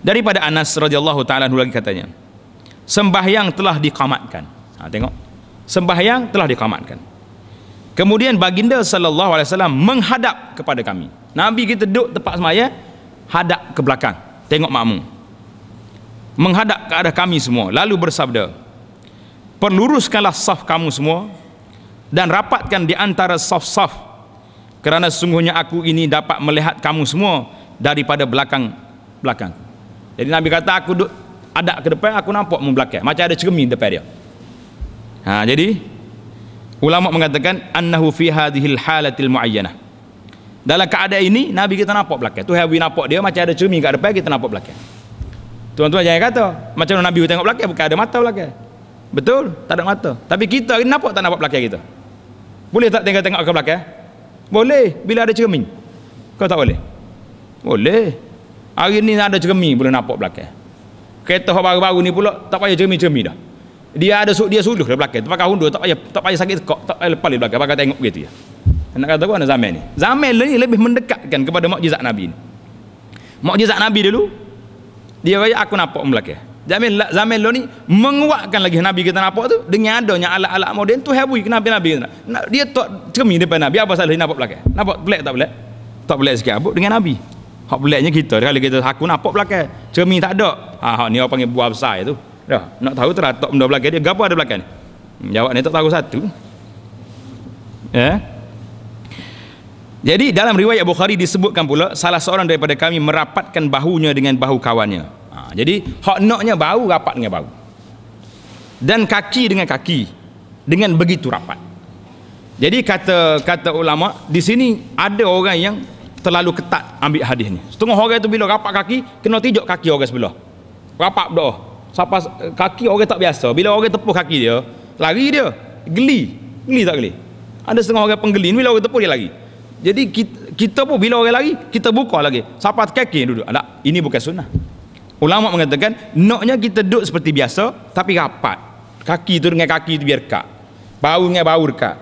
A: daripada Anas radhiyallahu taala lagi katanya sembahyang telah dikamatkan ha, tengok sembahyang telah dikamatkan kemudian baginda SAW menghadap kepada kami Nabi kita duduk tempat semaya hadap ke belakang tengok makmum menghadap kepada kami semua lalu bersabda perluruskanlah saf kamu semua dan rapatkan di antara saf-saf kerana sungguhnya aku ini dapat melihat kamu semua daripada belakang belakang jadi Nabi kata aku duduk ada ke depan aku nampak mu belakang macam ada cermin depan dia ha, jadi ulama mengatakan annahu fi hadhil halatil muayyanah dalam keadaan ini nabi kita nampak belakang tu hawi nampak dia macam ada cermin kat depan kita nampak belakang tuan-tuan jangan kata macam Nabi kita tengok belakang bukan ada mata belakang betul tak ada mata tapi kita ni nampak tak nampak belakang kita boleh tak tengok-tengok ke belakang boleh bila ada cermin kau tak boleh boleh hari ni ada cermin boleh nampak belakang kereta hok baru-baru ni pula tak payah jermi-jermi dah. Dia ada su dia suluh dia belakang, tak payah undur, tak payah tak payah sakit kok, tak payah lepas belakang, pakai tengok begitu ya. Nak kata kau zaman ni. Zaman ni lebih mendekatkan kepada mukjizat Nabi ni. Mukjizat Nabi dulu dia kata aku nampak belakang. Zaman zaman lo ni menguatkan lagi Nabi kita nampak tu dengan adanya alat-alat moden tu hebui kenapa Nabi kita. Dia tak cermin depan Nabi apa salah nampak belakang. Nampak pelik tak pelik? Tak pelik sikit abuk dengan Nabi. Hak belaknya kita. Kalau kita aku nampak belakang. Cermin tak ada. Ha, hak ni orang panggil buah besar itu. Dah. Nak tahu teratak benda belakang dia. Gapa ada belakang ni? Hmm, jawab ni tak tahu satu. Ya. Yeah. Jadi dalam riwayat Bukhari disebutkan pula salah seorang daripada kami merapatkan bahunya dengan bahu kawannya. Ha, jadi hak noknya bahu rapat dengan bahu. Dan kaki dengan kaki dengan begitu rapat. Jadi kata kata ulama di sini ada orang yang terlalu ketat ambil hadis ni setengah orang tu bila rapat kaki kena tijuk kaki orang sebelah rapat berdoa siapa kaki orang tak biasa bila orang tepuk kaki dia lari dia geli geli tak geli ada setengah orang penggeli bila orang tepuk dia lari jadi kita, kita pun bila orang lari kita buka lagi siapa kaki duduk tak ini bukan sunnah ulama mengatakan noknya kita duduk seperti biasa tapi rapat kaki tu dengan kaki tu biar kak bau dengan bau dekat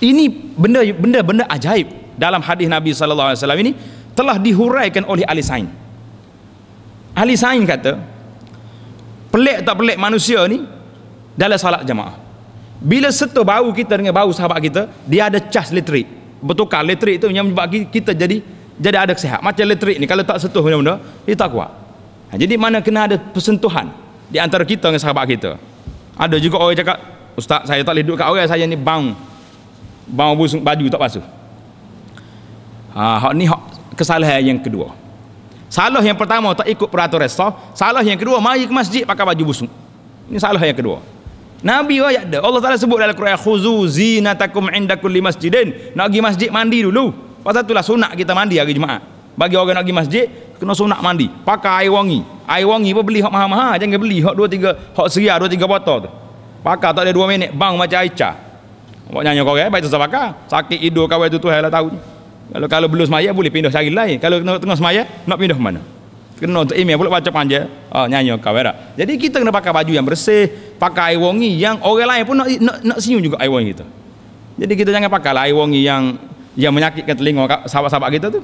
A: ini benda benda benda ajaib dalam hadis Nabi sallallahu alaihi wasallam ini telah dihuraikan oleh ahli sains. Ahli sains kata pelik tak pelik manusia ni dalam salat jemaah. Bila setuh bau kita dengan bau sahabat kita, dia ada cas elektrik. Bertukar elektrik itu yang menyebabkan kita jadi jadi ada kesihatan. Macam elektrik ni kalau tak setuh benda-benda, dia tak kuat. Ha, jadi mana kena ada persentuhan di antara kita dengan sahabat kita. Ada juga orang cakap, "Ustaz, saya tak boleh duduk kat orang saya ni bau bau busuk baju tak basuh." Ha, hak ni hak kesalahan yang kedua. Salah yang pertama tak ikut peraturan sah. Salah yang kedua mari ke masjid pakai baju busuk. Ini salah yang kedua. Nabi ayat dah. Allah Taala sebut dalam Quran khuzu zinatakum inda kulli masjidin. Nak pergi masjid mandi dulu. Pasal itulah sunat kita mandi hari Jumaat. Bagi orang nak pergi masjid kena sunat mandi. Pakai air wangi. Air wangi pun beli hak maha maha. jangan beli hak dua tiga hak seria dua tiga botol tu. Pakai tak ada dua minit bang macam Aicha. Awak nyanyi kau eh? baik tu sebab Sakit hidung kau itu tu lah tahu. Kalau kalau belum semaya boleh pindah cari lain. Kalau tengah tengah semaya nak pindah ke mana? Kena untuk email boleh baca panjang. Oh nyanyi kau berak. Jadi kita kena pakai baju yang bersih, pakai air wangi yang orang lain pun nak nak, nak senyum juga air wangi kita. Jadi kita jangan pakai lah air wangi yang yang menyakitkan telinga sahabat-sahabat kita tu.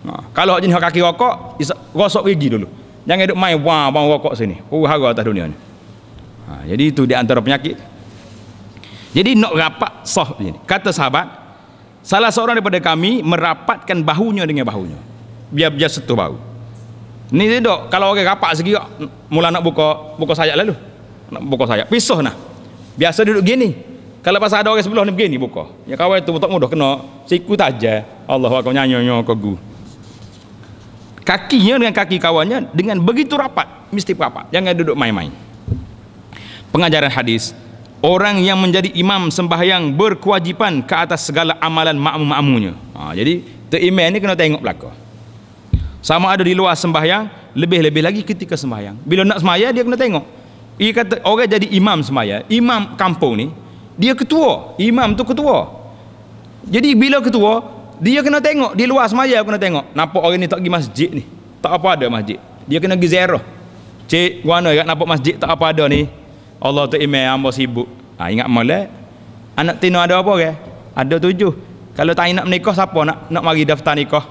A: Nah, ha, kalau jenis kaki rokok, gosok gigi dulu. Jangan duduk main wah buang rokok sini. Huru hara atas dunia ni. Ha, jadi itu di antara penyakit. Jadi nak rapat sah ini. Kata sahabat, Salah seorang daripada kami merapatkan bahunya dengan bahunya. Biar biar sentuh bau. Ni dia kalau orang rapat segi mula nak buka buka sayap lalu. Nak buka sayap pisah nah. Biasa duduk gini. Kalau pasal ada orang sebelah ni begini buka. Yang kawan itu tak mudah kena siku tajam. Allah akbar nyanyo nyo kau Kakinya dengan kaki kawannya dengan begitu rapat mesti rapat. Jangan duduk main-main. Pengajaran hadis Orang yang menjadi imam sembahyang berkewajipan ke atas segala amalan makmum-makmumnya. Ha, jadi, terimam ni kena tengok belakang. Sama ada di luar sembahyang, lebih-lebih lagi ketika sembahyang. Bila nak sembahyang, dia kena tengok. Dia kata, orang jadi imam sembahyang, imam kampung ni, dia ketua. Imam tu ketua. Jadi, bila ketua, dia kena tengok. Di luar sembahyang, kena tengok. Nampak orang ni tak pergi masjid ni. Tak apa ada masjid. Dia kena pergi zero. Cik, guana nampak masjid tak apa ada ni. Allah tu imam hamba sibuk. Ha, ingat molek. Anak tino ada apa ke? Ada tujuh. Kalau tak nak menikah siapa nak nak mari daftar nikah?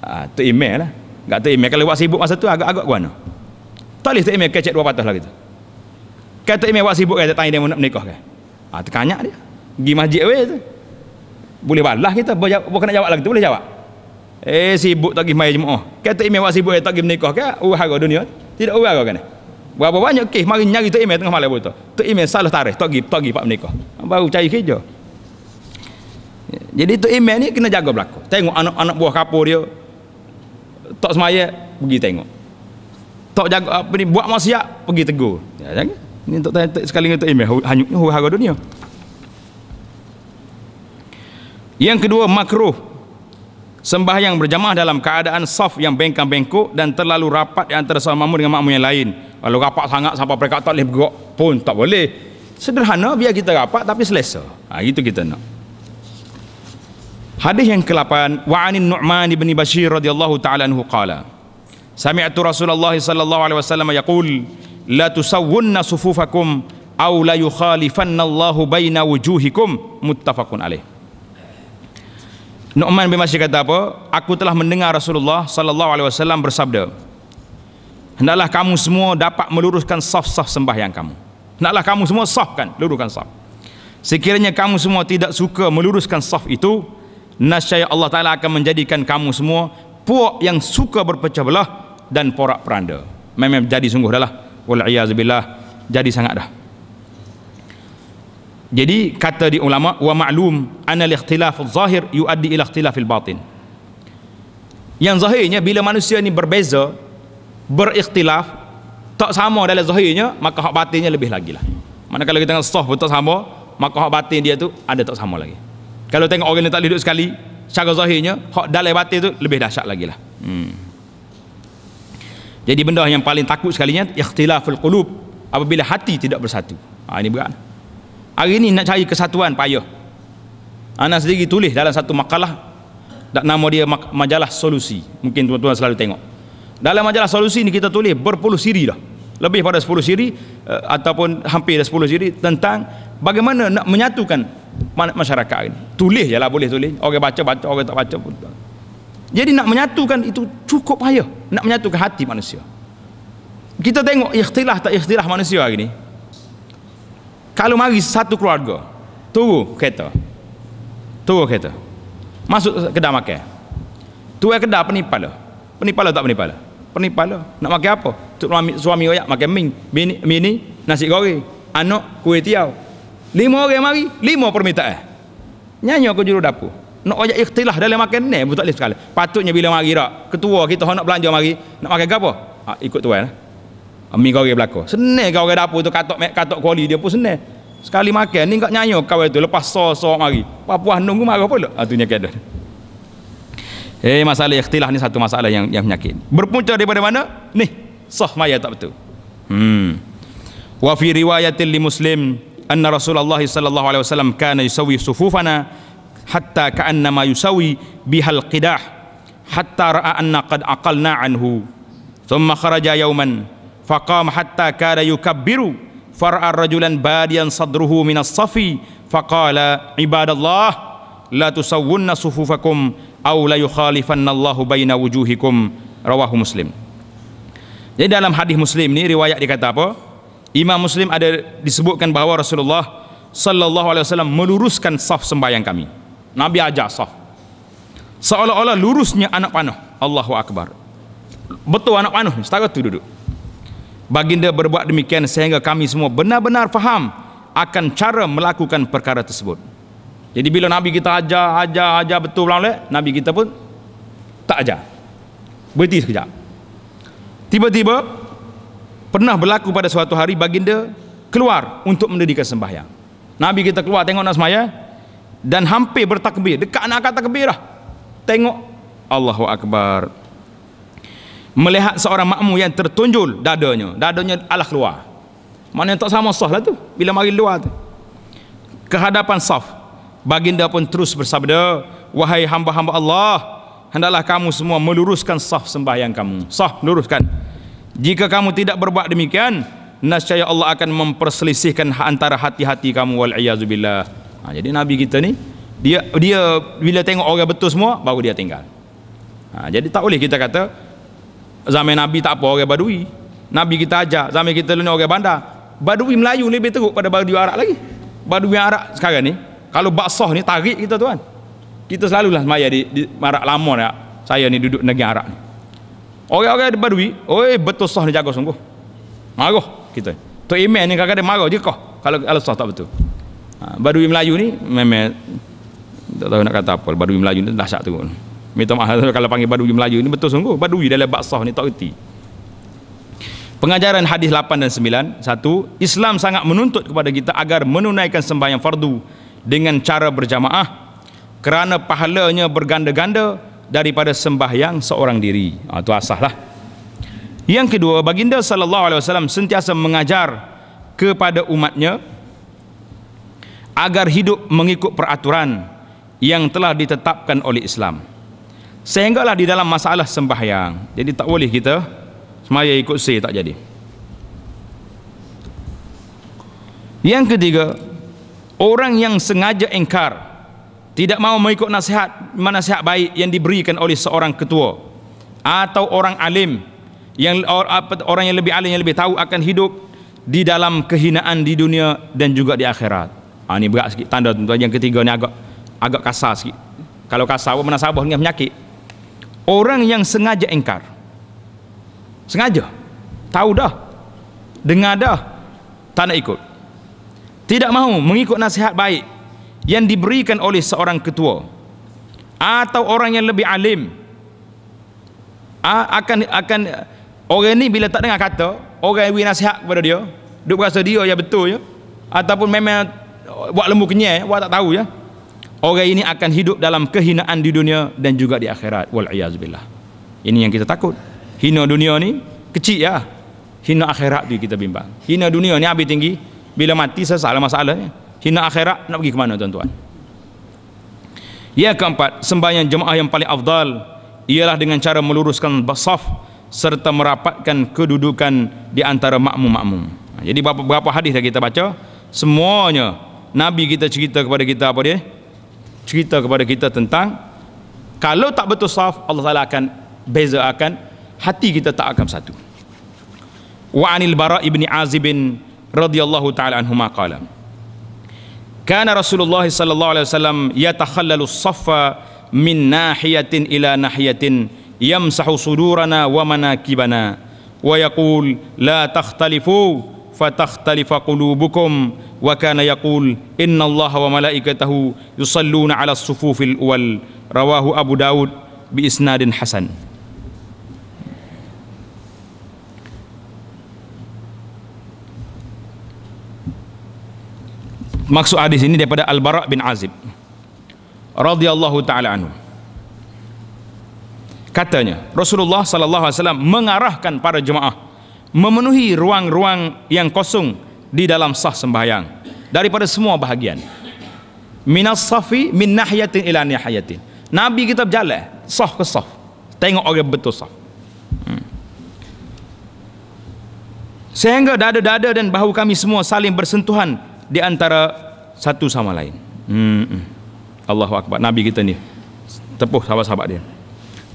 A: ha, tu email lah. Enggak tu email kalau buat sibuk masa tu agak-agak gua no. Tak leh tu email kecek dua patah lagi kan tu. tu email buat sibuk kata tanya dia nak menikah ke. Ha, ah, kanyak dia. Gi masjid weh tu. Boleh balas kita boleh kena jawab lagi tu boleh jawab. Eh sibuk tak pergi mai jumaah. Kan tu email buat sibuk eh, tak pergi menikah ke? Urang dunia. Tidak urang kan. Ha, Berapa banyak kes mari nyari tok email tengah malam pun tu. Tok email salah tarikh, tok gib, tok gib pak menikah. Baru cari kerja. Jadi tu email ni kena jaga belako. Tengok anak-anak buah kapur dia. Tok semaya pergi tengok. Tok jaga apa ni buat maksiat pergi tegur. Ya jangan. Ini tok tanya sekali dengan tu email hanyutnya ni harga dunia. Yang kedua makruh sembah yang berjamaah dalam keadaan saf yang bengkang-bengkok dan terlalu rapat di antara seorang makmum dengan makmum yang lain kalau rapat sangat sampai mereka tak boleh bergerak pun tak boleh. Sederhana biar kita rapat tapi selesa. Ha, itu kita nak. Hadis yang ke-8 wa Nu'man bin Bashir radhiyallahu taala anhu qala Sami'tu Rasulullah sallallahu alaihi wasallam yaqul la tusawwunna sufufakum aw la yukhalifanna Allahu baina wujuhikum muttafaqun alaih Nu'man bin Bashir kata apa aku telah mendengar Rasulullah sallallahu alaihi wasallam bersabda Hendaklah kamu semua dapat meluruskan saf-saf sembahyang kamu. Hendaklah kamu semua safkan, luruskan saf. Sekiranya kamu semua tidak suka meluruskan saf itu, nasyaya Allah Ta'ala akan menjadikan kamu semua puak yang suka berpecah belah dan porak peranda. Memang jadi sungguh dah lah. Wal'iyazubillah. Jadi sangat dah. Jadi kata di ulama wa ma'lum anna al-ikhtilaf zahir yuaddi ila al batin. Yang zahirnya bila manusia ini berbeza, berikhtilaf tak sama dalam zahirnya maka hak batinnya lebih lagi lah mana kalau kita tengok soh pun tak sama maka hak batin dia tu ada tak sama lagi kalau tengok orang yang tak duduk sekali secara zahirnya hak dalam batin tu lebih dahsyat lagi lah hmm. jadi benda yang paling takut sekalinya ikhtilaful qulub apabila hati tidak bersatu ha, ini berat hari ini nak cari kesatuan payah anak sendiri tulis dalam satu makalah nama dia majalah solusi mungkin tuan-tuan selalu tengok dalam majalah solusi ini kita tulis berpuluh siri dah. Lebih pada 10 siri eh, ataupun hampir 10 siri tentang bagaimana nak menyatukan masyarakat ini. Tulis lah boleh tulis. Orang baca baca, orang tak baca pun. Jadi nak menyatukan itu cukup payah nak menyatukan hati manusia. Kita tengok ikhtilah tak ikhtilah manusia hari ni. Kalau mari satu keluarga, turun kereta. Turun kereta. Masuk kedai makan. Tuai kedai penipalah penipalah tak penipalah penipalah nak makan apa suami suami ayak makan min bini, bini nasi goreng anak kuih tiaw lima orang mari lima permintaan nyanyi ke juru dapur nak ajak ikhtilah dalam makan ni pun tak sekali patutnya bila mari rak ketua kita nak belanja mari nak makan apa ha, ikut tuan lah eh. Amin ha, kau orang belakang. Senang kau orang dapur tu katok mek katok kuali dia pun senang. Sekali makan ni kau nyanyo kau itu lepas so so mari. Apa puas nunggu marah pula. Ah tu Eh masalah ikhtilaf ni satu masalah yang yang menyakit. Berpunca daripada mana? Ni, sah mayat tak betul. Hmm. Wa fi riwayatil Muslim anna Rasulullah sallallahu alaihi wasallam kana yusawi sufufana hatta ka'anna ma yusawi bihal qidah hatta ra'a anna qad aqalna anhu. Thumma kharaja yawman faqam hatta kana yukabbiru far'a rajulan badian sadruhu min as-safi faqala ibadallah la tusawwunna sufufakum aw la yukhalifannallahu baina wujuhikum rawahu muslim jadi dalam hadis muslim ni riwayat dia kata apa imam muslim ada disebutkan bahawa rasulullah sallallahu alaihi wasallam meluruskan saf sembahyang kami nabi ajar saf seolah-olah lurusnya anak panah Allahu akbar betul anak panah ni setara tu duduk baginda berbuat demikian sehingga kami semua benar-benar faham akan cara melakukan perkara tersebut jadi bila Nabi kita ajar, ajar, ajar betul pulang lek, eh, Nabi kita pun tak ajar. Berhenti sekejap. Tiba-tiba pernah berlaku pada suatu hari baginda keluar untuk mendirikan sembahyang. Nabi kita keluar tengok nak semaya dan hampir bertakbir, dekat nak kata takbir dah. Tengok Allahu Akbar. Melihat seorang makmum yang tertunjul dadanya, dadanya alah keluar. Mana yang tak sama sah lah tu bila mari luar tu. Kehadapan saf, Baginda pun terus bersabda, "Wahai hamba-hamba Allah, hendaklah kamu semua meluruskan sah sembahyang kamu. sah luruskan. Jika kamu tidak berbuat demikian, nescaya Allah akan memperselisihkan ha- antara hati-hati kamu wal iazubillah." Ha, jadi nabi kita ni dia dia bila tengok orang betul semua baru dia tinggal. Ha, jadi tak boleh kita kata zaman nabi tak apa orang badui. Nabi kita ajak zaman kita ni orang bandar. Badui Melayu lebih teruk pada badui Arab lagi. Badui Arab sekarang ni kalau baksah ni tarik kita tuan. Kita selalulah semaya di, di marak lama ya. Saya ni duduk negara Arab ni. Orang-orang di Badui, oi betul soh ni jaga sungguh. Marah kita. tu Imam ni kadang-kadang marah je kah kalau kalau soh tak betul. Ha, Badui Melayu ni memang tak tahu nak kata apa. Lah, badui Melayu ni dahsyat tu. Minta maaf kalau panggil Badui Melayu ni betul sungguh. Badui dalam baksah ni tak reti. Pengajaran hadis 8 dan 9 Satu Islam sangat menuntut kepada kita agar menunaikan sembahyang fardu dengan cara berjamaah kerana pahalanya berganda-ganda daripada sembahyang seorang diri. Ha, itu lah. Yang kedua, baginda sallallahu alaihi sentiasa mengajar kepada umatnya agar hidup mengikut peraturan yang telah ditetapkan oleh Islam. Sehinggalah di dalam masalah sembahyang. Jadi tak boleh kita semaya ikut si tak jadi. Yang ketiga, Orang yang sengaja engkar tidak mau mengikut nasihat mana nasihat baik yang diberikan oleh seorang ketua atau orang alim yang orang yang lebih alim yang lebih tahu akan hidup di dalam kehinaan di dunia dan juga di akhirat. Ha, ini berat sikit tanda tuan yang ketiga ni agak agak kasar sikit. Kalau kasar apa mana sabar dengan penyakit. Orang yang sengaja engkar. Sengaja. Tahu dah. Dengar dah. Tak nak ikut tidak mahu mengikut nasihat baik yang diberikan oleh seorang ketua atau orang yang lebih alim akan akan orang ni bila tak dengar kata orang yang nasihat kepada dia duk rasa dia yang betul ya ataupun memang buat lembu kenyal ya? buat tak tahu ya orang ini akan hidup dalam kehinaan di dunia dan juga di akhirat wal iazbillah ini yang kita takut hina dunia ni kecil ya hina akhirat tu kita bimbang hina dunia ni habis tinggi bila mati sesalah masalah ya. hina akhirat nak pergi ke mana tuan-tuan yang keempat sembahyang jemaah yang paling afdal ialah dengan cara meluruskan basaf serta merapatkan kedudukan di antara makmum-makmum ha, jadi berapa, hadis dah kita baca semuanya Nabi kita cerita kepada kita apa dia cerita kepada kita tentang kalau tak betul saf Allah Taala akan beza akan hati kita tak akan satu wa anil bara ibni azib رضي الله تعالى عنهما قال كان رسول الله صلى الله عليه وسلم يتخلل الصف من ناحية إلى ناحية يمسح صدورنا ومناكبنا ويقول لا تختلفوا فتختلف قلوبكم وكان يقول إن الله وملائكته يصلون على الصفوف الأول رواه أبو داود بإسناد حسن maksud hadis ini daripada Al-Bara bin Azib radhiyallahu taala anhu katanya Rasulullah sallallahu alaihi wasallam mengarahkan para jemaah memenuhi ruang-ruang yang kosong di dalam sah sembahyang daripada semua bahagian minas safi min nahyatin ila nahyatin nabi kita berjalan sah ke sah tengok orang betul sah hmm. sehingga dada-dada dan bahu kami semua saling bersentuhan di antara satu sama lain. Hmm, hmm. Allahu akbar. Nabi kita ni tepuh sahabat-sahabat dia.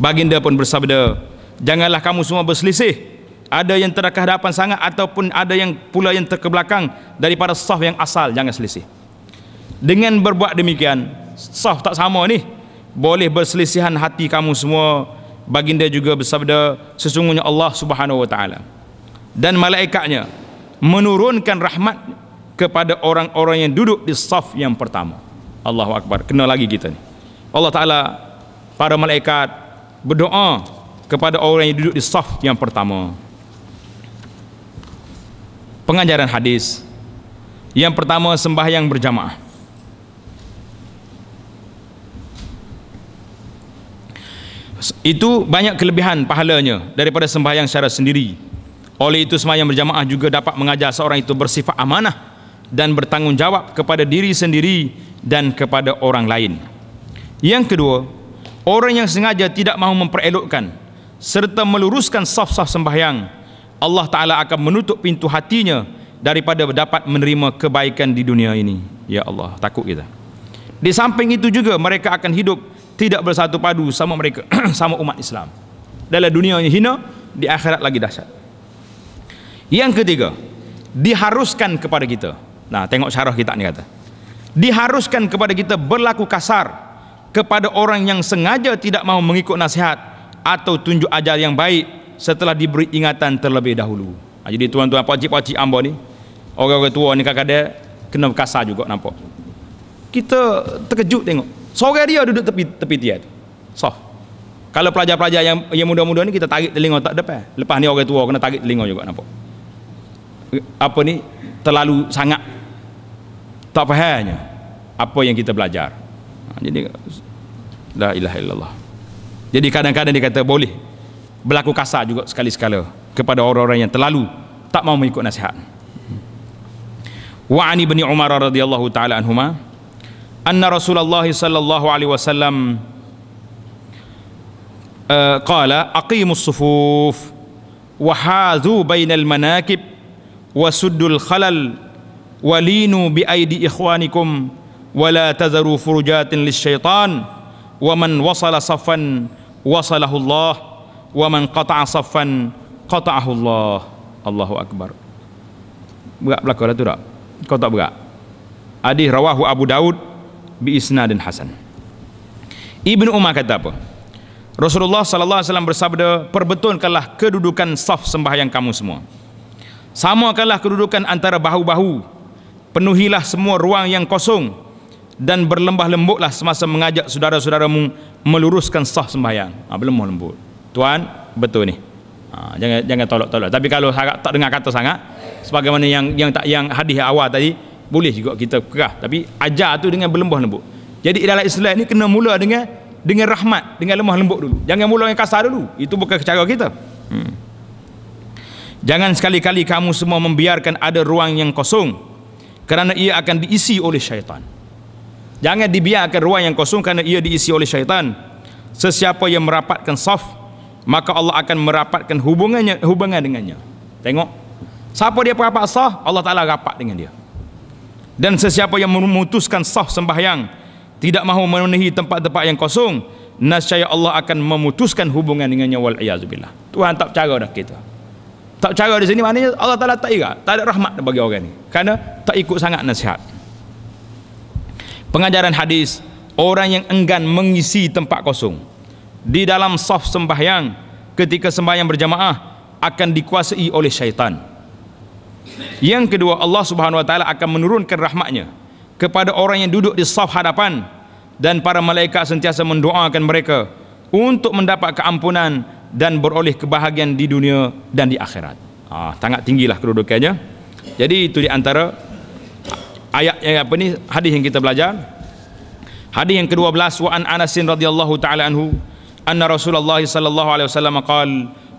A: Baginda pun bersabda, "Janganlah kamu semua berselisih. Ada yang terdekat hadapan sangat ataupun ada yang pula yang terkebelakang daripada saf yang asal, jangan selisih." Dengan berbuat demikian, saf tak sama ni. Boleh berselisihan hati kamu semua. Baginda juga bersabda, "Sesungguhnya Allah Subhanahu wa taala dan malaikatnya menurunkan rahmat kepada orang-orang yang duduk di saf yang pertama. Allahu Akbar. Kena lagi kita ni. Allah Ta'ala para malaikat berdoa kepada orang yang duduk di saf yang pertama. Pengajaran hadis. Yang pertama sembahyang berjamaah. Itu banyak kelebihan pahalanya daripada sembahyang secara sendiri. Oleh itu sembahyang berjamaah juga dapat mengajar seorang itu bersifat amanah dan bertanggungjawab kepada diri sendiri dan kepada orang lain. Yang kedua, orang yang sengaja tidak mahu memperelokkan serta meluruskan saf-saf sembahyang, Allah Ta'ala akan menutup pintu hatinya daripada dapat menerima kebaikan di dunia ini. Ya Allah, takut kita. Di samping itu juga mereka akan hidup tidak bersatu padu sama mereka sama umat Islam. Dalam dunia ini hina, di akhirat lagi dahsyat. Yang ketiga, diharuskan kepada kita. Nah, tengok syarah kita ni kata. Diharuskan kepada kita berlaku kasar kepada orang yang sengaja tidak mahu mengikut nasihat atau tunjuk ajar yang baik setelah diberi ingatan terlebih dahulu. jadi tuan-tuan pakcik-pakcik ambo ni, orang-orang tua ni kadang-kadang kena kasar juga nampak. Kita terkejut tengok. Seorang dia duduk tepi tepi dia tu. Soh. Kalau pelajar-pelajar yang yang muda-muda ni kita tarik telinga tak depan. Lepas ni orang tua kena tarik telinga juga nampak. Apa ni? Terlalu sangat tak fahamnya apa yang kita belajar ha, jadi la ilaha illallah jadi kadang-kadang dia kata boleh berlaku kasar juga sekali-sekala kepada orang-orang yang terlalu tak mau mengikut nasihat wa ani bin umar radhiyallahu taala anhuma anna rasulullah sallallahu alaihi wasallam eh, qala aqimus sufuf wa hadhu bainal manakib wa suddul khalal walinu bi aidi ikhwanikum wala tazaru furujatin lisyaitan wa man wasala saffan wasalahu Allah wa man qata'a saffan qata'ahu Allah Allahu akbar berat belaka lah tu tak kau tak berat hadis rawahu Abu Daud bi isnadin hasan Ibn Umar kata apa Rasulullah sallallahu alaihi wasallam bersabda perbetulkanlah kedudukan saf sembahyang kamu semua samakanlah kedudukan antara bahu-bahu penuhilah semua ruang yang kosong dan berlembah lembutlah semasa mengajak saudara-saudaramu meluruskan sah sembahyang ha, berlembah lembut tuan betul ni ha, jangan jangan tolak-tolak tapi kalau harap tak dengar kata sangat sebagaimana yang yang tak yang hadis awal tadi boleh juga kita kerah tapi ajar tu dengan berlembah lembut jadi dalam Islam ni kena mula dengan dengan rahmat dengan lemah lembut dulu jangan mula dengan kasar dulu itu bukan cara kita hmm. jangan sekali-kali kamu semua membiarkan ada ruang yang kosong kerana ia akan diisi oleh syaitan jangan dibiarkan ruang yang kosong kerana ia diisi oleh syaitan sesiapa yang merapatkan saf maka Allah akan merapatkan hubungannya hubungan dengannya tengok siapa dia merapat saf Allah Ta'ala rapat dengan dia dan sesiapa yang memutuskan saf sembahyang tidak mahu memenuhi tempat-tempat yang kosong nasyaya Allah akan memutuskan hubungan dengannya wal iazubillah Tuhan tak percaya dah kita tak cara di sini maknanya Allah Ta'ala tak ira tak ada rahmat bagi orang ni kerana tak ikut sangat nasihat pengajaran hadis orang yang enggan mengisi tempat kosong di dalam saf sembahyang ketika sembahyang berjamaah akan dikuasai oleh syaitan yang kedua Allah Subhanahu Wa Ta'ala akan menurunkan rahmatnya kepada orang yang duduk di saf hadapan dan para malaikat sentiasa mendoakan mereka untuk mendapat keampunan dan beroleh kebahagiaan di dunia dan di akhirat ah, sangat tinggilah kedudukannya jadi itu di antara ayat yang apa ni hadis yang kita belajar hadis yang ke-12 wa an anasin radhiyallahu taala anhu anna rasulullah sallallahu alaihi wasallam qaal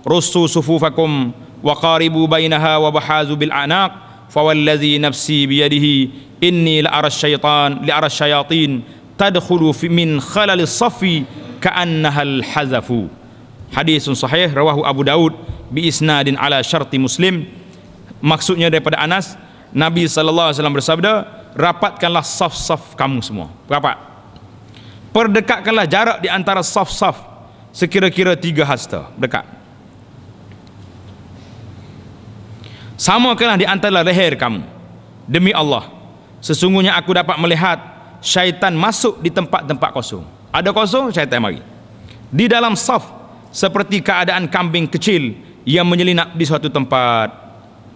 A: rusu sufufakum wa qaribu bainaha wa bahazu bil anaq fa wallazi nafsi bi yadihi inni la ara syaitan li ara syayatin tadkhulu fi min khalal safi ka'annaha al hazafu hadisun sahih rawahu Abu Daud bi isnadin ala syarti muslim maksudnya daripada Anas Nabi SAW bersabda rapatkanlah saf-saf kamu semua rapat perdekatkanlah jarak di antara saf-saf sekira-kira tiga hasta dekat samakanlah di antara leher kamu demi Allah sesungguhnya aku dapat melihat syaitan masuk di tempat-tempat kosong ada kosong syaitan mari di dalam saf seperti keadaan kambing kecil yang menyelinap di suatu tempat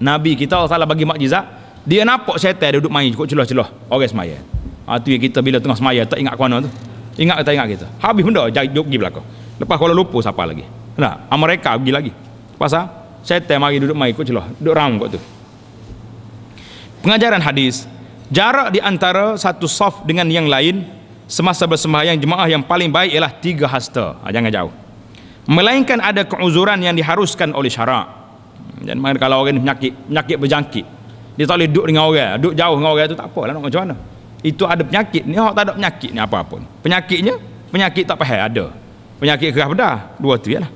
A: Nabi kita salah bagi makjizat dia nampak syaitan duduk main cukup celah-celah orang semaya itu ah, yang kita bila tengah semaya tak ingat ke mana tu ingat tak ingat kita habis benda jadi pergi belakang lepas kalau lupa siapa lagi nah Amerika pergi lagi pasal syaitan mari duduk main cukup celah duduk ram kot tu pengajaran hadis jarak di antara satu soft dengan yang lain semasa bersembahyang jemaah yang paling baik ialah tiga hasta ha, jangan jauh melainkan ada keuzuran yang diharuskan oleh syarak dan kalau orang ini penyakit penyakit berjangkit dia tak boleh duduk dengan orang duduk jauh dengan orang itu tak apalah nak macam mana itu ada penyakit ni orang tak ada penyakit ni apa pun penyakitnya penyakit tak payah ada penyakit kerah bedah dua tu ialah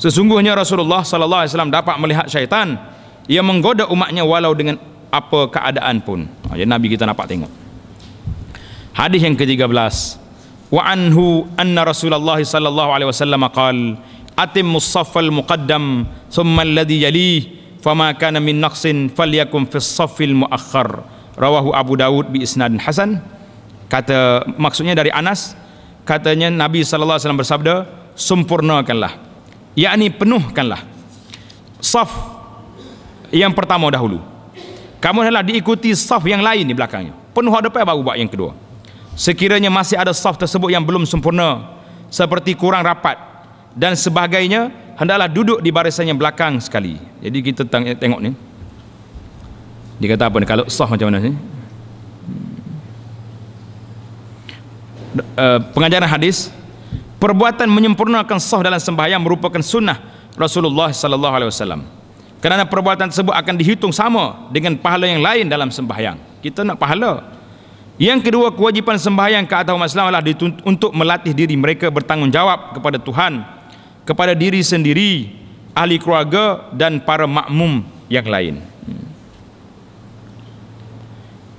A: sesungguhnya Rasulullah sallallahu alaihi wasallam dapat melihat syaitan ia menggoda umatnya walau dengan apa keadaan pun ha, jadi Nabi kita dapat tengok hadis yang ke-13 wa anhu anna Rasulullah sallallahu alaihi wasallam qaal atim musaffal muqaddam thumma alladhi yali fama kana min naqsin falyakum fi saffil muakhkhar rawahu Abu Dawud bi isnad hasan kata maksudnya dari Anas katanya Nabi sallallahu alaihi wasallam bersabda sempurnakanlah yakni penuhkanlah saf yang pertama dahulu kamu hendaklah diikuti saf yang lain di belakangnya penuh hadapan baru buat yang kedua sekiranya masih ada saf tersebut yang belum sempurna seperti kurang rapat dan sebagainya hendaklah duduk di barisan yang belakang sekali jadi kita teng- eh, tengok ni dia kata apa ni kalau saf macam mana ni e, pengajaran hadis perbuatan menyempurnakan saf dalam sembahyang merupakan sunnah Rasulullah sallallahu alaihi wasallam kerana perbuatan tersebut akan dihitung sama dengan pahala yang lain dalam sembahyang kita nak pahala yang kedua kewajipan sembahyang ke atas umat Islam adalah untuk melatih diri mereka bertanggungjawab kepada Tuhan, kepada diri sendiri, ahli keluarga dan para makmum yang lain. Hmm.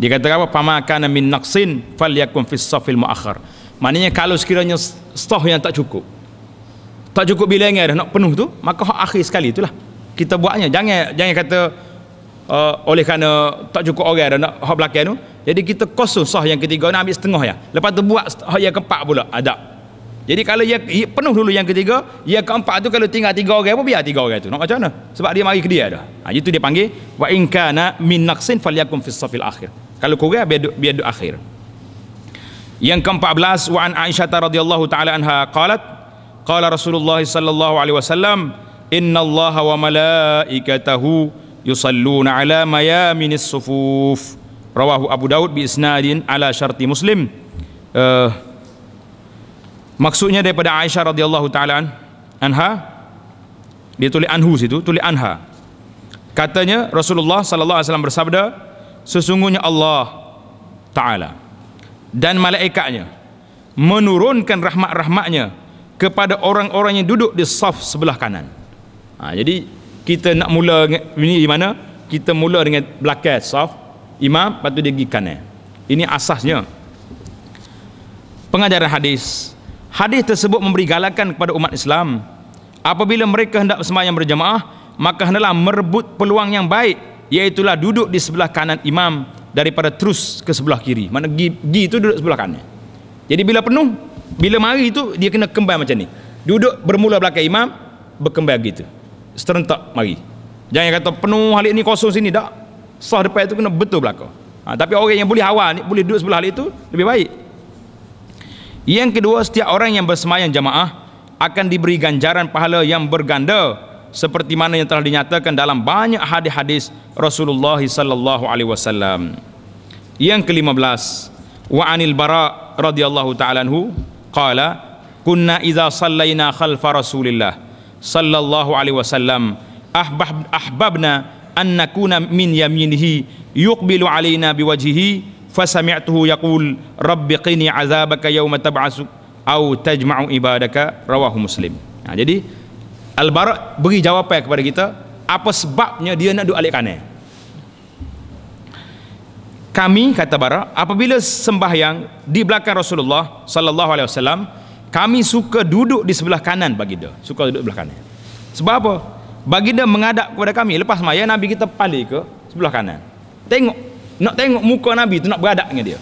A: Dia kata apa? Pama kana min naqsin falyakun fis safil muakhir. Maknanya kalau sekiranya stoh yang tak cukup. Tak cukup bilangnya dah nak penuh tu, maka hak akhir sekali itulah. Kita buatnya. Jangan jangan kata uh, oleh kerana tak cukup orang dah nak hak belakang tu jadi kita kosong sah yang ketiga nak ambil setengah ya lepas tu buat hak yang keempat pula ada jadi kalau ia, ya, ia penuh dulu yang ketiga yang keempat tu kalau tinggal tiga orang pun biar tiga orang tu nak macam mana sebab dia mari ke dia dah ha, itu dia panggil wa in kana min naqsin falyakum fis safil akhir kalau kurang biar biar duk akhir yang keempat belas wa an aisyah radhiyallahu taala anha qalat qala rasulullah sallallahu alaihi wasallam inna allaha wa malaikatahu yusallun ala mayamin as-sufuf rawahu abu daud bi isnadin ala syarti muslim uh, maksudnya daripada aisyah radhiyallahu taala anha dia tulis anhu situ tulis anha katanya rasulullah sallallahu alaihi wasallam bersabda sesungguhnya Allah taala dan malaikatnya menurunkan rahmat-rahmatnya kepada orang-orang yang duduk di saf sebelah kanan ha, jadi kita nak mula ini di mana kita mula dengan belakang soft imam lepas tu dia pergi kanan ini asasnya pengajaran hadis hadis tersebut memberi galakan kepada umat Islam apabila mereka hendak sembahyang berjamaah maka hendaklah merebut peluang yang baik iaitulah duduk di sebelah kanan imam daripada terus ke sebelah kiri mana gi, gi itu duduk sebelah kanan jadi bila penuh bila mari itu dia kena kembali macam ni duduk bermula belakang imam berkembang gitu serentak mari jangan kata penuh halik ni kosong sini tak sah depan itu kena betul belakang ha, tapi orang yang boleh awal ni boleh duduk sebelah halik itu lebih baik yang kedua setiap orang yang bersemayang jamaah akan diberi ganjaran pahala yang berganda seperti mana yang telah dinyatakan dalam banyak hadis-hadis Rasulullah sallallahu alaihi wasallam. Yang ke-15 Wa anil Bara radhiyallahu ta'ala anhu qala kunna idza sallayna khalfa Rasulillah sallallahu alaihi wasallam ahbab ahbabna an nakuna min yaminihi yuqbilu alaina biwajhihi fasami'tuhu yaqul rabbi qini azabaka yawma tab'asu au tajma'u ibadaka rawahu muslim nah, ha, jadi al bara beri jawapan kepada kita apa sebabnya dia nak duduk alik kanan kami kata bara apabila sembahyang di belakang Rasulullah sallallahu alaihi wasallam kami suka duduk di sebelah kanan bagi dia, suka duduk di sebelah kanan sebab apa Bagi dia mengadap kepada kami lepas maya nabi kita paling ke sebelah kanan tengok nak tengok muka nabi tu nak beradab dengan dia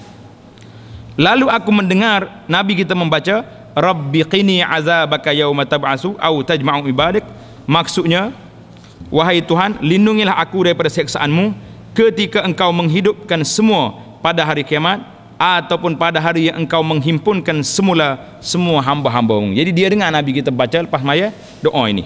A: lalu aku mendengar nabi kita membaca rabbi qini azabaka yauma tab'asu au tajma'u ibadik maksudnya wahai tuhan lindungilah aku daripada seksaanmu ketika engkau menghidupkan semua pada hari kiamat ataupun pada hari yang engkau menghimpunkan semula semua hamba-hambamu. hamba Jadi dia dengar Nabi kita baca lepas maya doa ini.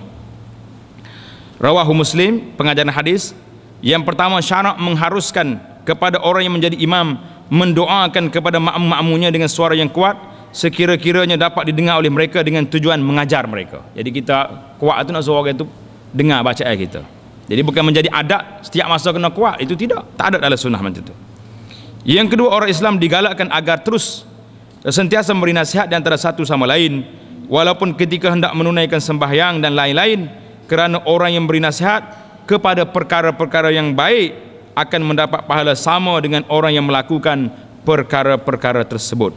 A: Rawahu Muslim, pengajaran hadis. Yang pertama syarat mengharuskan kepada orang yang menjadi imam mendoakan kepada makmum-makmumnya dengan suara yang kuat sekira-kiranya dapat didengar oleh mereka dengan tujuan mengajar mereka. Jadi kita kuat itu nak suara orang itu dengar bacaan kita. Jadi bukan menjadi adat setiap masa kena kuat itu tidak. Tak ada dalam sunnah macam itu. Yang kedua orang Islam digalakkan agar terus sentiasa memberi nasihat di antara satu sama lain walaupun ketika hendak menunaikan sembahyang dan lain-lain kerana orang yang beri nasihat kepada perkara-perkara yang baik akan mendapat pahala sama dengan orang yang melakukan perkara-perkara tersebut.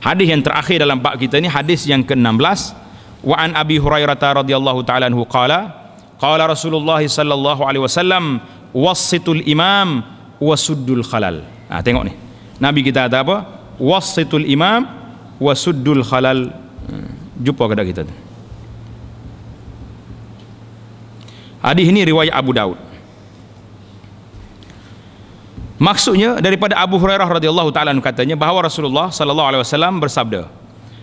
A: Hadis yang terakhir dalam bab kita ini hadis yang ke-16 wa an Abi Hurairah radhiyallahu taala anhu qala qala Rasulullah sallallahu alaihi wasallam wasitul imam wasuddul khalal. Ah tengok ni. Nabi kita kata apa? Wasitul imam wasuddul khalal. Hmm, jumpa kata kita tu. Hadis ini riwayat Abu Daud. Maksudnya daripada Abu Hurairah radhiyallahu taala katanya bahawa Rasulullah sallallahu alaihi wasallam bersabda,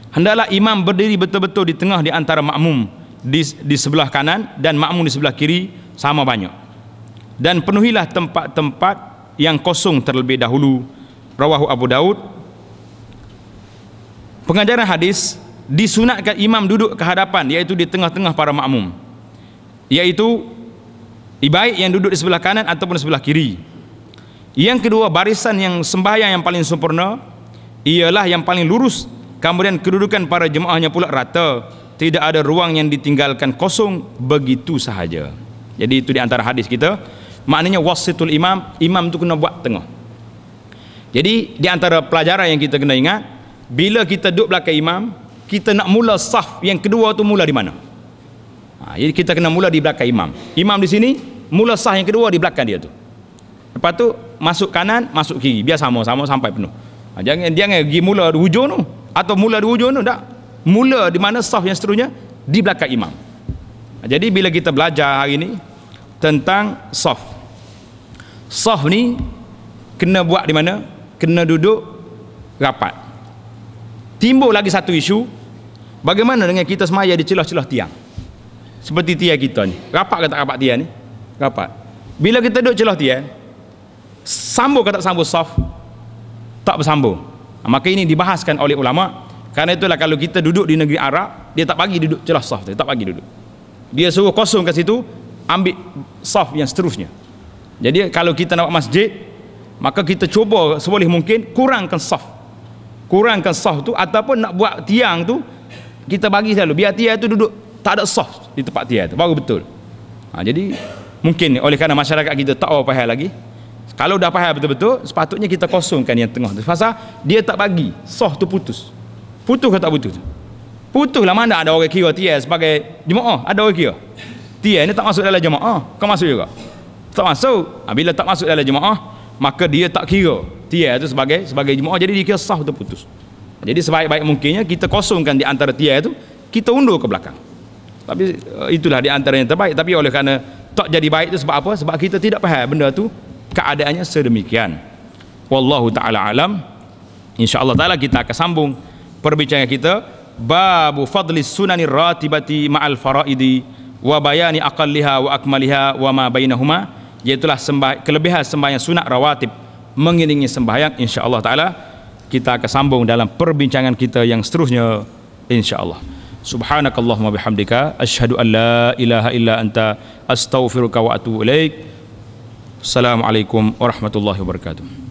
A: "Hendaklah imam berdiri betul-betul di tengah di antara makmum di, di sebelah kanan dan makmum di sebelah kiri sama banyak. Dan penuhilah tempat-tempat yang kosong terlebih dahulu rawahu Abu Daud pengajaran hadis disunatkan imam duduk ke hadapan iaitu di tengah-tengah para makmum iaitu baik yang duduk di sebelah kanan ataupun sebelah kiri yang kedua barisan yang sembahyang yang paling sempurna ialah yang paling lurus kemudian kedudukan para jemaahnya pula rata tidak ada ruang yang ditinggalkan kosong begitu sahaja jadi itu di antara hadis kita maknanya wasitul imam imam tu kena buat tengah jadi di antara pelajaran yang kita kena ingat bila kita duduk belakang imam kita nak mula sah yang kedua tu mula di mana ha, jadi kita kena mula di belakang imam imam di sini mula sah yang kedua di belakang dia tu lepas tu masuk kanan masuk kiri biar sama-sama sampai penuh ha, jangan dia pergi mula di hujung tu atau mula di hujung tu tak mula di mana sah yang seterusnya di belakang imam ha, jadi bila kita belajar hari ni tentang soft Sof ni kena buat di mana? Kena duduk rapat. Timbul lagi satu isu, bagaimana dengan kita semaya di celah-celah tiang? Seperti tiang kita ni. Rapat ke tak rapat tiang ni? Rapat. Bila kita duduk celah tiang, sambung ke tak sambung sof? Tak bersambung. Ha, maka ini dibahaskan oleh ulama. Karena itulah kalau kita duduk di negeri Arab, dia tak bagi duduk celah sof. Dia tak bagi duduk. Dia suruh kosong ke situ, ambil sof yang seterusnya. Jadi kalau kita nak masjid, maka kita cuba seboleh mungkin kurangkan saf. Kurangkan saf tu ataupun nak buat tiang tu kita bagi selalu biar tiang tu duduk tak ada saf di tempat tiang tu. Baru betul. Ha, jadi mungkin oleh kerana masyarakat kita tak tahu apa hal lagi. Kalau dah faham betul-betul, sepatutnya kita kosongkan yang tengah tu. Pasal dia tak bagi, soh tu putus. Putus ke tak putus tu? Putus lah mana ada orang kira tiang sebagai jemaah. Ada orang kira. Tiang ni tak masuk dalam jemaah. Kau masuk juga tak masuk ah, bila tak masuk dalam jemaah maka dia tak kira tiar itu sebagai sebagai jemaah jadi dia kira sah atau putus jadi sebaik-baik mungkinnya kita kosongkan di antara tiar itu kita undur ke belakang tapi eh, itulah di antara yang terbaik tapi oleh kerana tak jadi baik itu sebab apa sebab kita tidak faham benda tu keadaannya sedemikian wallahu taala alam insyaallah taala kita akan sambung perbincangan kita babu fadli sunanir ratibati ma'al faraidi wa bayani aqalliha wa akmaliha wa ma bainahuma iaitulah sembah, kelebihan sembahyang sunat rawatib mengiringi sembahyang insyaallah taala kita akan sambung dalam perbincangan kita yang seterusnya insyaallah subhanakallahumma bihamdika asyhadu an ilaha illa anta astaghfiruka wa atubu ilaik assalamualaikum warahmatullahi wabarakatuh